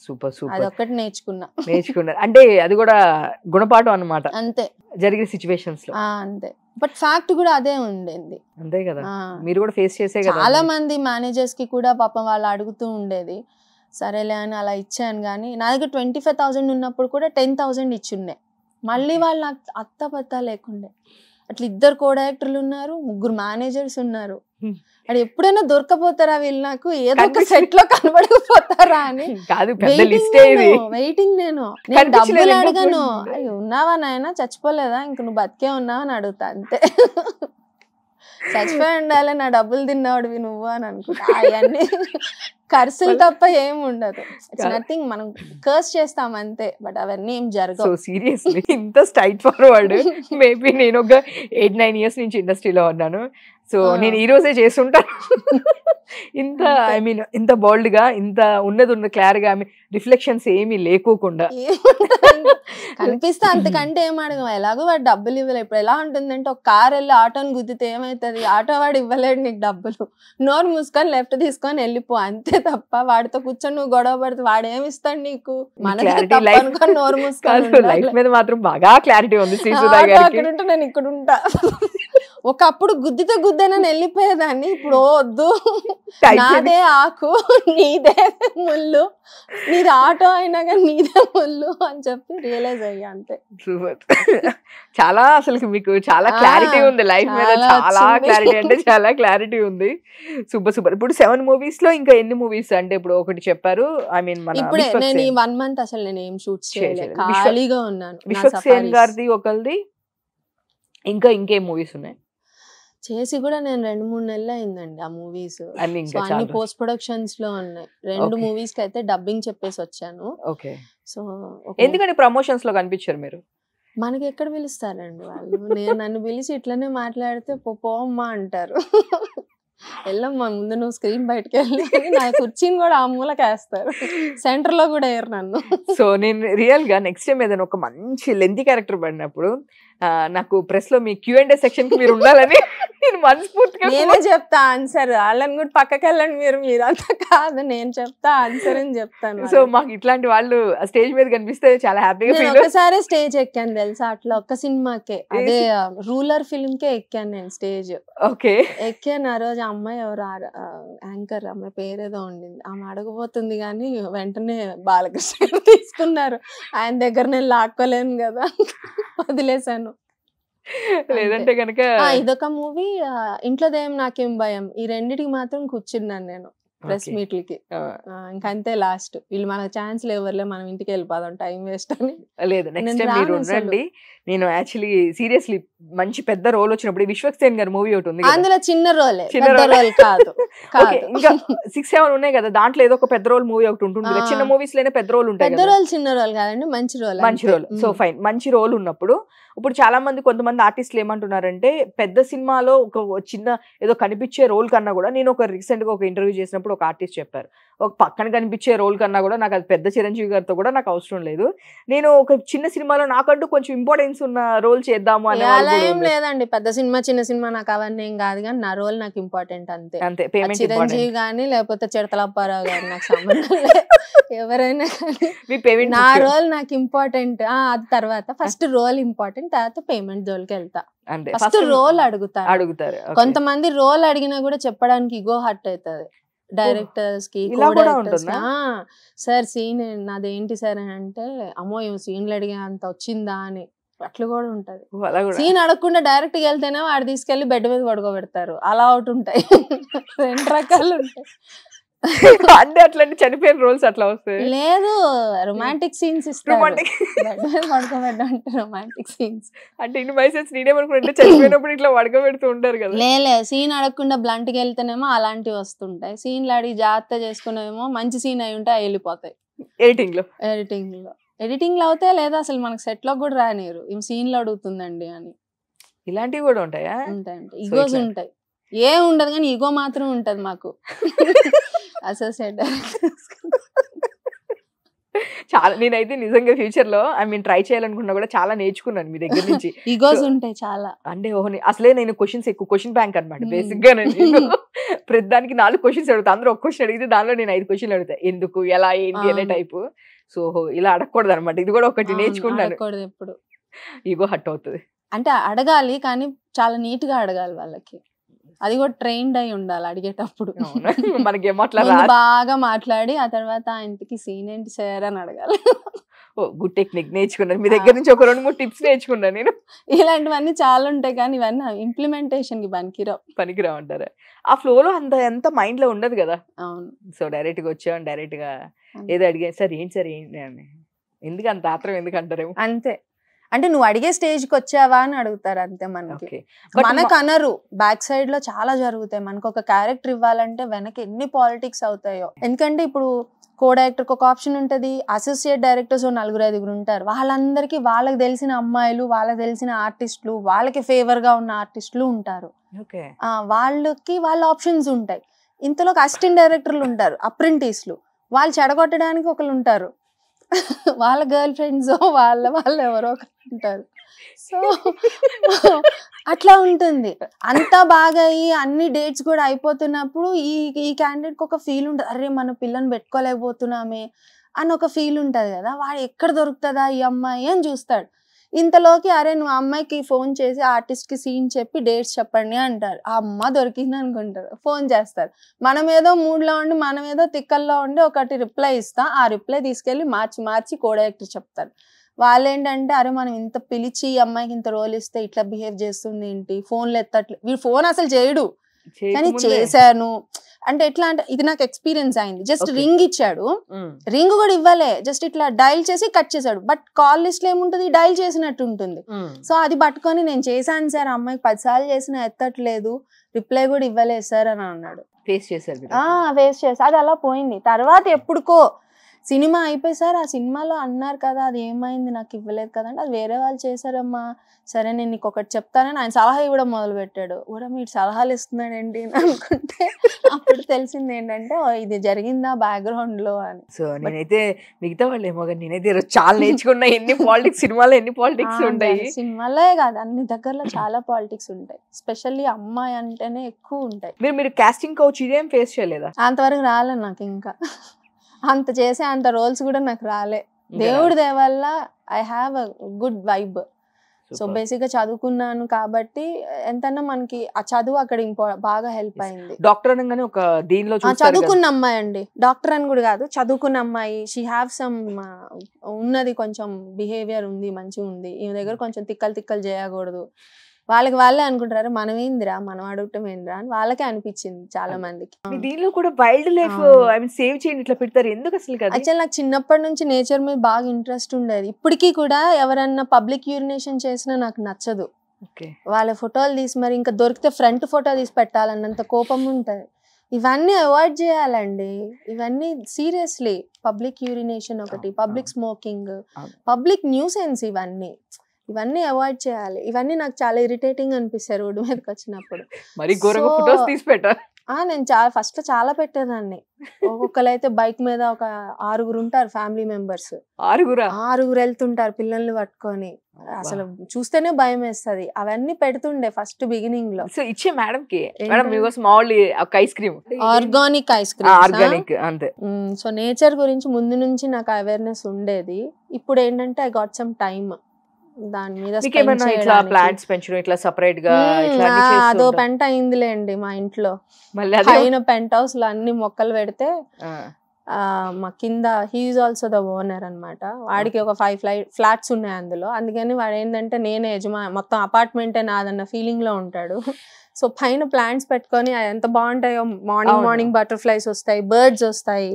సూపర్ సూపర్ ఒక్కటి నేర్చుకున్నా నేర్చుకున్నా అంటే అది కూడా గుణపాఠం అనమాట అంతే జరిగిన సిచ్యువేషన్స్ లో అంతే బట్ ఫ్యాక్ట్ కూడా అదే ఉండేది అంతే కదా మీరు కూడా ఫేస్ చేసే చాలా మంది మేనేజర్స్ కి కూడా పాపం వాళ్ళు అడుగుతూ ఉండేది సరేలే అని అలా ఇచ్చాను కానీ నా దగ్గర ట్వంటీ ఫైవ్ థౌసండ్ ఉన్నప్పుడు కూడా టెన్ థౌసండ్ ఇచ్చిండే మళ్ళీ వాళ్ళు నాకు అత్త పత్త లేకుండే అట్లా ఇద్దరు కో డైరెక్టర్లు ఉన్నారు ముగ్గురు మేనేజర్స్ ఉన్నారు అది ఎప్పుడైనా దొరకపోతారా వీళ్ళు నాకు ఏదో ఒక సెట్ లో కనబడకపోతారా అని కాదు వెయిటింగ్ నేను నేను డబ్బులు అడగను ఉన్నావా నాయన చచ్చిపోలేదా ఇంక నువ్వు బతికే ఉన్నావా అని అడుగుతా అంతే చచ్చిపోయి ఉండాలి నా డబ్బులు తిన్నావుడివి నువ్వు అని అనుకుంటా అవన్నీ ఖర్చులు తప్ప ఏం ఉండదు నథింగ్ మనం కర్స్ చేస్తాం అంతే బట్ అవన్నీ ఏం జరగవు సీరియస్లీ ఇంత స్ట్రైట్ ఫార్వర్డ్ మేబీ నేను ఒక ఎయిట్ నైన్ ఇయర్స్ నుంచి ఇండస్ట్రీలో ఉన్నాను సో నేను ఈ రోజే చేస్తుంటాను ఇంత ఐ మీన్ ఇంత బోల్డ్ గా ఇంత ఉన్నది ఉన్న క్లియర్ గా రిఫ్లెక్షన్స్ ఏమీ లేకోకుండా కనిపిస్తే అంతకంటే ఏం ఎలాగో వాడు డబ్బులు ఇవ్వలేదు ఇప్పుడు ఎలా ఉంటుందంటే ఒక కార్ వెళ్ళి ఆటోని గుద్దితే ఏమైతుంది ఆటో వాడు ఇవ్వలేడు నీకు డబ్బులు నోరు మూసుకొని లెఫ్ట్ తీసుకొని వెళ్ళిపో అంతే తప్ప వాడితో కూర్చొని నువ్వు గొడవ పడితే వాడు ఇస్తాడు నీకు మనకి నోరు మూసుకొని లైఫ్ మీద మాత్రం బాగా క్లారిటీ ఉంది అక్కడ ఉంటే నేను ఇక్కడ ఉంటా ఒకప్పుడు గుద్దితే గుద్దనని వెళ్ళిపోయేదాన్ని ఇప్పుడు వద్దు నాదే ఆకు నీదే ముళ్ళు నీది ఆటో అయినా కానీ నీదే ముళ్ళు అని చెప్పి రియలైజ్ అయ్యా అంతే చాలా అసలు మీకు చాలా క్లారిటీ ఉంది లైఫ్ మీద చాలా క్లారిటీ అంటే చాలా క్లారిటీ ఉంది సూపర్ సూపర్ ఇప్పుడు సెవెన్ మూవీస్ లో ఇంకా ఎన్ని మూవీస్ అంటే ఇప్పుడు ఒకటి చెప్పారు ఐ మీన్ మన నేను ఈ వన్ మంత్ అసలు నేను ఏం షూట్స్ చేయలేదు ఖాళీగా ఉన్నాను విశ్వక్ సేన్ గారిది ఒకరిది ఇంకా ఇంకే మూవీస్ ఉన్నాయి చేసి కూడా నేను రెండు మూడు నెలలు అయిందండి ఆ మూవీస్ అన్ని పోస్ట్ ప్రొడక్షన్స్ లో ఉన్నాయి రెండు మూవీస్ కి అయితే డబ్బింగ్ చెప్పేసి వచ్చాను ఓకే సో ఎందుకంటే ప్రమోషన్స్ లో కనిపించారు మీరు మనకి ఎక్కడ పిలుస్తారండి వాళ్ళు నేను నన్ను పిలిచి ఇట్లనే మాట్లాడితే పోమ్మా అంటారు వెళ్ళమ్మా ముందు నువ్వు స్క్రీన్ బయటకు వెళ్ళి నా కుర్చీని కూడా ఆ మూలకేస్తారు సెంటర్ లో కూడా వేయరు నన్ను సో నేను రియల్ గా నెక్స్ట్ టైం ఏదైనా ఒక మంచి లెంతి క్యారెక్టర్ పడినప్పుడు నాకు ప్రెస్ లో మీ క్యూ అండ్ సెక్షన్ కి మీరు ఉండాలని నేను మనస్ఫూర్తిగా నేనే చెప్తా ఆన్సర్ వాళ్ళని కూడా పక్కకి వెళ్ళండి మీరు మీరంతా కాదు నేను చెప్తా ఆన్సర్ అని చెప్తాను సో మాకు ఇట్లాంటి వాళ్ళు స్టేజ్ మీద కనిపిస్తే చాలా హ్యాపీగా ఫీల్ ఒకసారి స్టేజ్ ఎక్కాను తెలుసా అట్లా ఒక్క సినిమాకే అదే రూలర్ ఫిల్మ్ కే ఎక్కాను నేను స్టేజ్ ఓకే ఎక్కాను ఆ రోజు అమ్మాయి ఎవరు యాంకర్ అమ్మాయి పేరేదో ఉండింది ఆమె అడగబోతుంది కానీ వెంటనే బాలకృష్ణ తీసుకున్నారు ఆయన దగ్గర నేను లాక్కోలేను కదా వదిలేశాను లేదంటే కనుక ఇదొక మూవీ ఇంట్లో దేయం నాకేం భయం ఈ రెండిటికి మాత్రం కూర్చున్నాను నేను ప్రెస్ మీట్లకి ఇంకా అంతే లాస్ట్ వీళ్ళు మన ఛాన్స్ లేవర్లే మనం ఇంటికి వెళ్ళిపోదాం టైం వేస్ట్ అని లేదు నెక్స్ట్ టైం మీరు ఉండండి నేను యాక్చువల్లీ సీరియస్లీ మంచి పెద్ద రోల్ వచ్చినప్పుడు విశ్వక్సేన్ గారి మూవీ ఒకటి ఉంది అందులో చిన్న రోల్ చిన్న రోల్ కాదు ఇంకా సిక్స్ సెవెన్ ఉన్నాయి కదా దాంట్లో ఏదో ఒక పెద్ద రోల్ మూవీ ఒకటి ఉంటుంది చిన్న మూవీస్ లోనే పెద్ద రోల్ ఉంటాయి పెద్ద రోల్ చిన్న రోల్ కాదండి మంచి రోల్ మంచి రోల్ సో ఫైన్ మంచి రోల్ ఉన్నప్పుడు ఇప్పుడు చాలా మంది కొంతమంది ఆర్టిస్టులు ఏమంటున్నారంటే పెద్ద సినిమాలో ఒక చిన్న ఏదో కనిపించే రోల్ కన్నా కూడా నేను ఒక రీసెంట్గా ఒక ఇంటర్వ్యూ చేసినప్పుడు ఒక ఆర్టిస్ట్ చెప్పారు ఒక పక్కన కనిపించే రోల్ కన్నా కూడా నాకు అది పెద్ద చిరంజీవి గారితో కూడా నాకు అవసరం లేదు నేను ఒక చిన్న సినిమాలో నాకంటూ కొంచెం ఇంపార్టెన్స్ ఉన్న రోల్ చేద్దాము అని అలా ఏం లేదండి పెద్ద సినిమా చిన్న సినిమా నాకు అవన్నీ ఏం కాదు కానీ నా రోల్ నాకు ఇంపార్టెంట్ అంతే అంతే పేమెంట్ చిరంజీవి కానీ లేకపోతే చిడతలప్పారావు గారు నాకు సంబంధం ఎవరైనా మీ పేమెంట్ నా రోల్ నాకు ఇంపార్టెంట్ అది తర్వాత ఫస్ట్ రోల్ ఇంపార్టెంట్ తర్వాత పేమెంట్ జోలికి వెళ్తా అంతే ఫస్ట్ రోల్ అడుగుతారు అడుగుతారు కొంతమంది రోల్ అడిగినా కూడా చెప్పడానికి ఇగో హర్ట్ అవుతుంది డైరెక్టర్స్ కి సార్ సీన్ నాదేంటి సార్ అని అంటే అమ్మో ఇవి సీన్లు అడిగే అంత వచ్చిందా అని అట్లా కూడా ఉంటది సీన్ అడగకుండా డైరెక్ట్ గా వెళ్తేనే వాడు తీసుకెళ్లి బెడ్ మీద పడుకోబెడతారు అలా ఒకటి ఉంటాయి రెండు రకాలు ఉంటాయి అంటే అట్లాంటి చనిపోయిన రోల్స్ అట్లా వస్తాయి లేదు రొమాంటిక్ సీన్స్ రొమాంటిక్ పడుకోబెట్టంటే రొమాంటిక్ సీన్స్ అంటే ఇన్ని మైసెన్స్ నేనేమనుకుంటే చనిపోయినప్పుడు ఇట్లా పడుకోబెడుతూ ఉంటారు కదా లేలే సీన్ అడగకుండా బ్లంట్ కి వెళ్తేనేమో అలాంటివి వస్తుంటాయి సీన్లు అడిగి జాగ్రత్త చేసుకునేమో మంచి సీన్ అయి ఉంటే అవి వెళ్ళిపోతాయి ఎడిటింగ్ లో ఎడిటింగ్ లో ఎడిటింగ్ లో అవుతే లేదా అసలు మనకు సెట్ లో కూడా రానియరు ఈ లో అడుగుతుందండి అని ఇలాంటివి కూడా ఉంటాయా ఉంటాయండి ఈగోస్ ఉంటాయి ఏ ఉండదు కానీ ఈగో మాత్రం ఉంటది మాకు అసోసియేట్ డైరెక్టర్ చాలా నేనైతే నిజంగా ఫ్యూచర్ లో ఐ మీన్ ట్రై చేయాలనుకున్నా కూడా చాలా నేర్చుకున్నాను మీ దగ్గర నుంచి ఈగోస్ ఉంటాయి చాలా అంటే ఓహో అసలే నేను క్వశ్చన్స్ ఎక్కువ క్వశ్చన్ బ్యాంక్ అనమాట బేసిక్ గా నేను ప్రతిదానికి నాలుగు క్వశ్చన్స్ అడుగుతా అందరూ ఒక క్వశ్చన్ అడిగితే దానిలో నేను ఐదు క్వశ్చన్లు అడుగుతా ఎందుకు ఎలా ఏంటి అనే టైపు సో ఇలా అడగకూడదు అనమాట ఇది కూడా ఒకటి నేర్చుకుంటాను ఎప్పుడు ఈగో హట్ అవుతుంది అంటే అడగాలి కానీ చాలా నీట్ గా అడగాలి వాళ్ళకి అది కూడా ట్రైన్డ్ అయి ఉండాలి అడిగేటప్పుడు మనకి బాగా మాట్లాడి ఆ తర్వాత ఆయనకి సీన్ ఏంటి సార్ అని అడగాలి ఓ గుడ్ టెక్నిక్ నేర్చుకున్నాను మీ దగ్గర నుంచి ఒక రెండు మూడు టిప్స్ నేర్చుకున్నాను నేను ఇలాంటివన్నీ చాలా ఉంటాయి కానీ ఇవన్నీ ఇంప్లిమెంటేషన్ కి పనికిరావు పనికిరావు అంటారు ఆ ఫ్లోలో అంత ఎంత మైండ్ లో ఉండదు కదా అవును సో డైరెక్ట్ గా వచ్చాం డైరెక్ట్ గా ఏదో అడిగాను సార్ ఏంటి సార్ ఏంటి ఎందుకు అంత ఆత్రం ఎందుకు అంటారేమో అంతే అంటే నువ్వు అడిగే స్టేజ్కి వచ్చావా అని అడుగుతారు అంతే మనకి మనకు అనరు బ్యాక్ సైడ్ లో చాలా జరుగుతాయి మనకు ఒక క్యారెక్టర్ ఇవ్వాలంటే వెనక్కి ఎన్ని పాలిటిక్స్ అవుతాయో ఎందుకంటే ఇప్పుడు కో డైరెక్టర్కి ఒక ఆప్షన్ ఉంటుంది అసోసియేట్ డైరెక్టర్స్ నలుగురు ఐదుగురు ఉంటారు వాళ్ళందరికీ వాళ్ళకి తెలిసిన అమ్మాయిలు వాళ్ళకి తెలిసిన ఆర్టిస్టులు వాళ్ళకి ఫేవర్గా ఉన్న ఆర్టిస్టులు ఉంటారు వాళ్ళకి వాళ్ళ ఆప్షన్స్ ఉంటాయి ఇంతలో అసిస్టెంట్ డైరెక్టర్లు ఉంటారు అప్రెంటిస్లు వాళ్ళు చెడగొట్టడానికి ఒకరు ఉంటారు వాళ్ళ గర్ల్ ఫ్రెండ్స్ వాళ్ళ వాళ్ళు ఎవరో ఒకరు అంటారు సో అట్లా ఉంటుంది అంతా బాగా అయ్యి అన్ని డేట్స్ కూడా అయిపోతున్నప్పుడు ఈ ఈ క్యాండిడేట్కి ఒక ఫీల్ ఉంటుంది అరే మన పిల్లని పెట్టుకోలేకపోతున్నామే అని ఒక ఫీల్ ఉంటుంది కదా వాడు ఎక్కడ దొరుకుతుందా ఈ అమ్మాయి అని చూస్తాడు ఇంతలోకి అరే నువ్వు అమ్మాయికి ఫోన్ చేసి ఆర్టిస్ట్కి సీన్ చెప్పి డేట్స్ చెప్పండి అంటారు ఆ అమ్మ దొరికింది అనుకుంటారు ఫోన్ చేస్తారు మనం ఏదో మూడ్లో ఉండి మనం ఏదో తిక్కల్లో ఉండి ఒకటి రిప్లై ఇస్తాం ఆ రిప్లై తీసుకెళ్ళి మార్చి మార్చి కోడక్టర్ చెప్తారు వాళ్ళు ఏంటంటే అరే మనం ఇంత పిలిచి అమ్మాయికి ఇంత రోల్ ఇస్తే ఇట్లా బిహేవ్ చేస్తుంది ఏంటి ఫోన్లు ఎత్తట్లు వీడు ఫోన్ అసలు చేయడు కానీ చేశాను అంటే ఎట్లా అంటే ఇది నాకు ఎక్స్పీరియన్స్ అయింది జస్ట్ రింగ్ ఇచ్చాడు రింగ్ కూడా ఇవ్వలే జస్ట్ ఇట్లా డైల్ చేసి కట్ చేశాడు బట్ కాల్ లిస్ట్ లో ఏముంటుంది డైల్ చేసినట్టు ఉంటుంది సో అది పట్టుకొని నేను చేశాను సార్ అమ్మాయికి పదిసార్లు చేసిన ఎత్తట్లేదు రిప్లై కూడా ఇవ్వలేదు సార్ అని అన్నాడు వేస్ట్ చేశారు వేస్ట్ చేశారు అది అలా పోయింది తర్వాత ఎప్పుడుకో సినిమా అయిపోయి సార్ ఆ సినిమాలో అన్నారు కదా అది ఏమైంది నాకు ఇవ్వలేదు కదండి అది వేరే వాళ్ళు చేశారమ్మా సరే నేను నీకు ఒకటి చెప్తానని ఆయన సలహా ఇవ్వడం మొదలుపెట్టాడు కూడా మీరు సలహాలు ఇస్తున్నాడండి అనుకుంటే అప్పుడు తెలిసింది ఏంటంటే ఇది జరిగిందా బ్యాక్గ్రౌండ్లో అని సో నేనైతే మిగతా వాళ్ళు ఏమో కానీ నేనైతే చాలా నేర్చుకున్నా ఎన్ని పాలిటిక్స్ సినిమాలో ఎన్ని పాలిటిక్స్ ఉంటాయి సినిమాలే కాదు అన్ని దగ్గరలో చాలా పాలిటిక్స్ ఉంటాయి స్పెషల్లీ అమ్మాయి అంటేనే ఎక్కువ ఉంటాయి మీరు మీరు కాస్టింగ్ కోచ్ ఇదేం ఫేస్ చేయలేదా అంతవరకు రాలేదు నాకు ఇంకా అంత చేసే అంత రోల్స్ కూడా నాకు రాలే దేవుడి దేవల్ల I have a good vibe so basic గా చదువుకున్నాను కాబట్టి ఎంతైనా మనకి ఆ చదువు అక్కడ బాగా హెల్ప్ అయింది డాక్టర్ అనగానే ఒక దీనిలో చదువుకున్న అమ్మాయి అండి డాక్టర్ అని కూడా కాదు చదువుకున్న అమ్మాయి షీ హ్యావ్ సమ్ ఉన్నది కొంచెం బిహేవియర్ ఉంది మంచిగా ఉంది ఈమె దగ్గర hmm. కొంచెం తిక్కలు తిక్కలు చేయకూడదు వాళ్ళకి వాళ్ళే అనుకుంటారు మనం ఏందిరా మనం అడగటం ఏందిరా అని వాళ్ళకే అనిపించింది చాలా మందికి దీనిలో కూడా wildlife I mean save చేయండి ఇట్లా పెడతారు ఎందుకు అసలు యాక్చువల్ నాకు చిన్నప్పటి నుంచి నేచర్ మీద బాగా ఇంట్రెస్ట్ ఉండేది ఇప్పటికీ కూడా ఎవరన్నా పబ్లిక్ యూరినేషన్ చేసినా నాకు నచ్చదు వాళ్ళ ఫోటోలు తీసి మరి ఇంకా దొరికితే ఫ్రంట్ ఫోటో తీసి పెట్టాలన్నంత కోపం ఉంటుంది ఇవన్నీ అవాయిడ్ చేయాలండి ఇవన్నీ సీరియస్లీ పబ్లిక్ యూరినేషన్ ఒకటి పబ్లిక్ స్మోకింగ్ పబ్లిక్ న్యూసెన్స్ ఇవన్నీ ఇవన్నీ అవాయిడ్ చేయాలి ఇవన్నీ నాకు చాలా ఇరిటేటింగ్ అనిపిస్తాయి రోడ్డు మీదకి వచ్చినప్పుడు మరి ఫోటోస్ తీసి పెట్టారు నేను చాలా ఫస్ట్ చాలా పెట్టేదాన్ని ఒక్కొక్కరైతే బైక్ మీద ఒక ఆరుగురు ఉంటారు ఫ్యామిలీ మెంబర్స్ ఆరుగురు ఆరుగురు వెళ్తుంటారు పిల్లల్ని పట్టుకొని అసలు చూస్తేనే భయం వేస్తుంది అవన్నీ పెడుతుండే ఫస్ట్ బిగినింగ్ లో ఇచ్చే మేడం కి ice cream organic ice cream organic అంతే సో నేచర్ గురించి ముందు నుంచి నాకు అవేర్నెస్ ఉండేది ఇప్పుడు ఏంటంటే ఐ గాట్ సమ్ టైమ్ దాని మీద ఇట్లా ప్లాంట్స్ పెంచడం ఇట్లా సెపరేట్ గా అదో పెంట అండి మా ఇంట్లో పైన పెంట్ హౌస్ లో అన్ని మొక్కలు పెడితే మా కింద హీజ్ ఆల్సో ద ఓనర్ అనమాట వాడికి ఒక ఫైవ్ ఫ్లై ఫ్లాట్స్ ఉన్నాయి అందులో అందుకని వాడు ఏంటంటే నేనే యజమా మొత్తం అపార్ట్మెంటే నాదన్న ఫీలింగ్ లో ఉంటాడు సో పైన ప్లాంట్స్ పెట్టుకొని ఎంత బాగుంటాయో మార్నింగ్ మార్నింగ్ బటర్ఫ్లైస్ వస్తాయి బర్డ్స్ వస్తాయి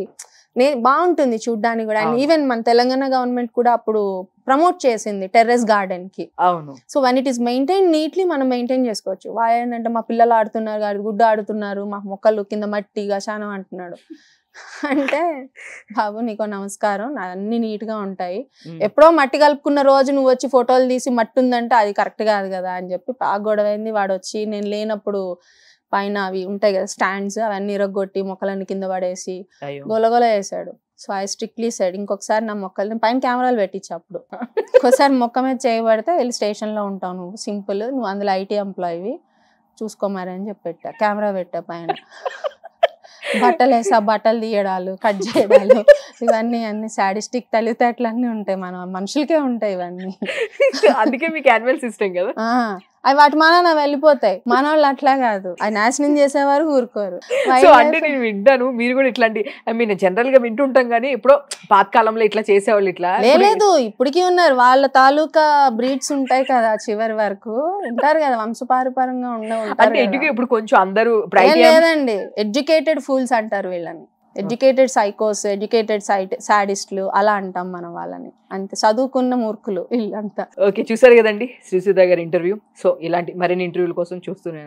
నేను బాగుంటుంది చూడ్డానికి కూడా అండ్ ఈవెన్ మన తెలంగాణ గవర్నమెంట్ కూడా అప్పుడు ప్రమోట్ చేసింది టెర్రస్ గార్డెన్ కి అవును so one it is maintain neatly మనం మెయింటైన్ చేసుకోవచ్చు వాయనంటే మా పిల్లలు ఆడుతున్నారు కాదు గుడ్డ ఆడుతున్నారు మా మొక్కలు కింద మట్టిగా గశానం అంటున్నాడు అంటే బాబు నీకు నమస్కారం అన్ని నీట్ గా ఉంటాయి ఎప్పుడో మట్టి కలుపుకున్న రోజు నువ్వు వచ్చి ఫోటోలు తీసి మట్టి ఉందంటే అది కరెక్ట్ కాదు కదా అని చెప్పి బాగా గొడవైంది వాడు వచ్చి నేను లేనప్పుడు పైన అవి ఉంటాయి కదా స్టాండ్స్ అవన్నీ ఇరగొట్టి మొక్కలన్నీ కింద పడేసి గొలగొల వేసాడు సో ఐ స్ట్రిక్ట్లీ సైడ్ ఇంకొకసారి నా మొక్కల్ని పైన కెమెరాలు పెట్టించి అప్పుడు ఒకసారి మొక్క మీద చేయబడితే వెళ్ళి స్టేషన్లో ఉంటావు నువ్వు సింపుల్ నువ్వు అందులో ఐటీ ఎంప్లాయీవి చూసుకోమారని చెప్పి పెట్టా కెమెరా పెట్టా పైన బట్టలు వేసా బట్టలు తీయడాలు కట్ చేయడాలు ఇవన్నీ అన్ని సాడిస్టిక్ తల్లితేటలు అన్నీ ఉంటాయి మన మనుషులకే ఉంటాయి ఇవన్నీ అందుకే మీకు సిస్టమ్ కదా అవి వాటి మాన వెళ్ళిపోతాయి మన వాళ్ళు అట్లా కాదు అవి నాశనం చేసేవారు ఊరుకోరు అంటే నేను వింటాను మీరు కూడా ఇట్లాంటి ఐ మీన్ జనరల్ గా వింటుంటాం కానీ ఇప్పుడు పాతకాలంలో ఇట్లా చేసేవాళ్ళు ఇట్లా లేదు ఇప్పటికీ ఉన్నారు వాళ్ళ తాలూకా బ్రీడ్స్ ఉంటాయి కదా చివరి వరకు ఉంటారు కదా వంశపారపరంగా ఉండవు అంటే ఇప్పుడు కొంచెం అందరూ లేదండి ఎడ్యుకేటెడ్ ఫూల్స్ అంటారు వీళ్ళని ఎడ్యుకేటెడ్ సైకోస్ ఎడ్యుకేటెడ్ సాడిస్టులు అలా అంటాం మనం వాళ్ళని అంతే చదువుకున్న మూర్ఖులు వీళ్ళంతా ఓకే చూసారు కదండి శ్రీసుధా గారి ఇంటర్వ్యూ సో ఇలాంటి మరిన్ని ఇంటర్వ్యూల కోసం చూస్తూనే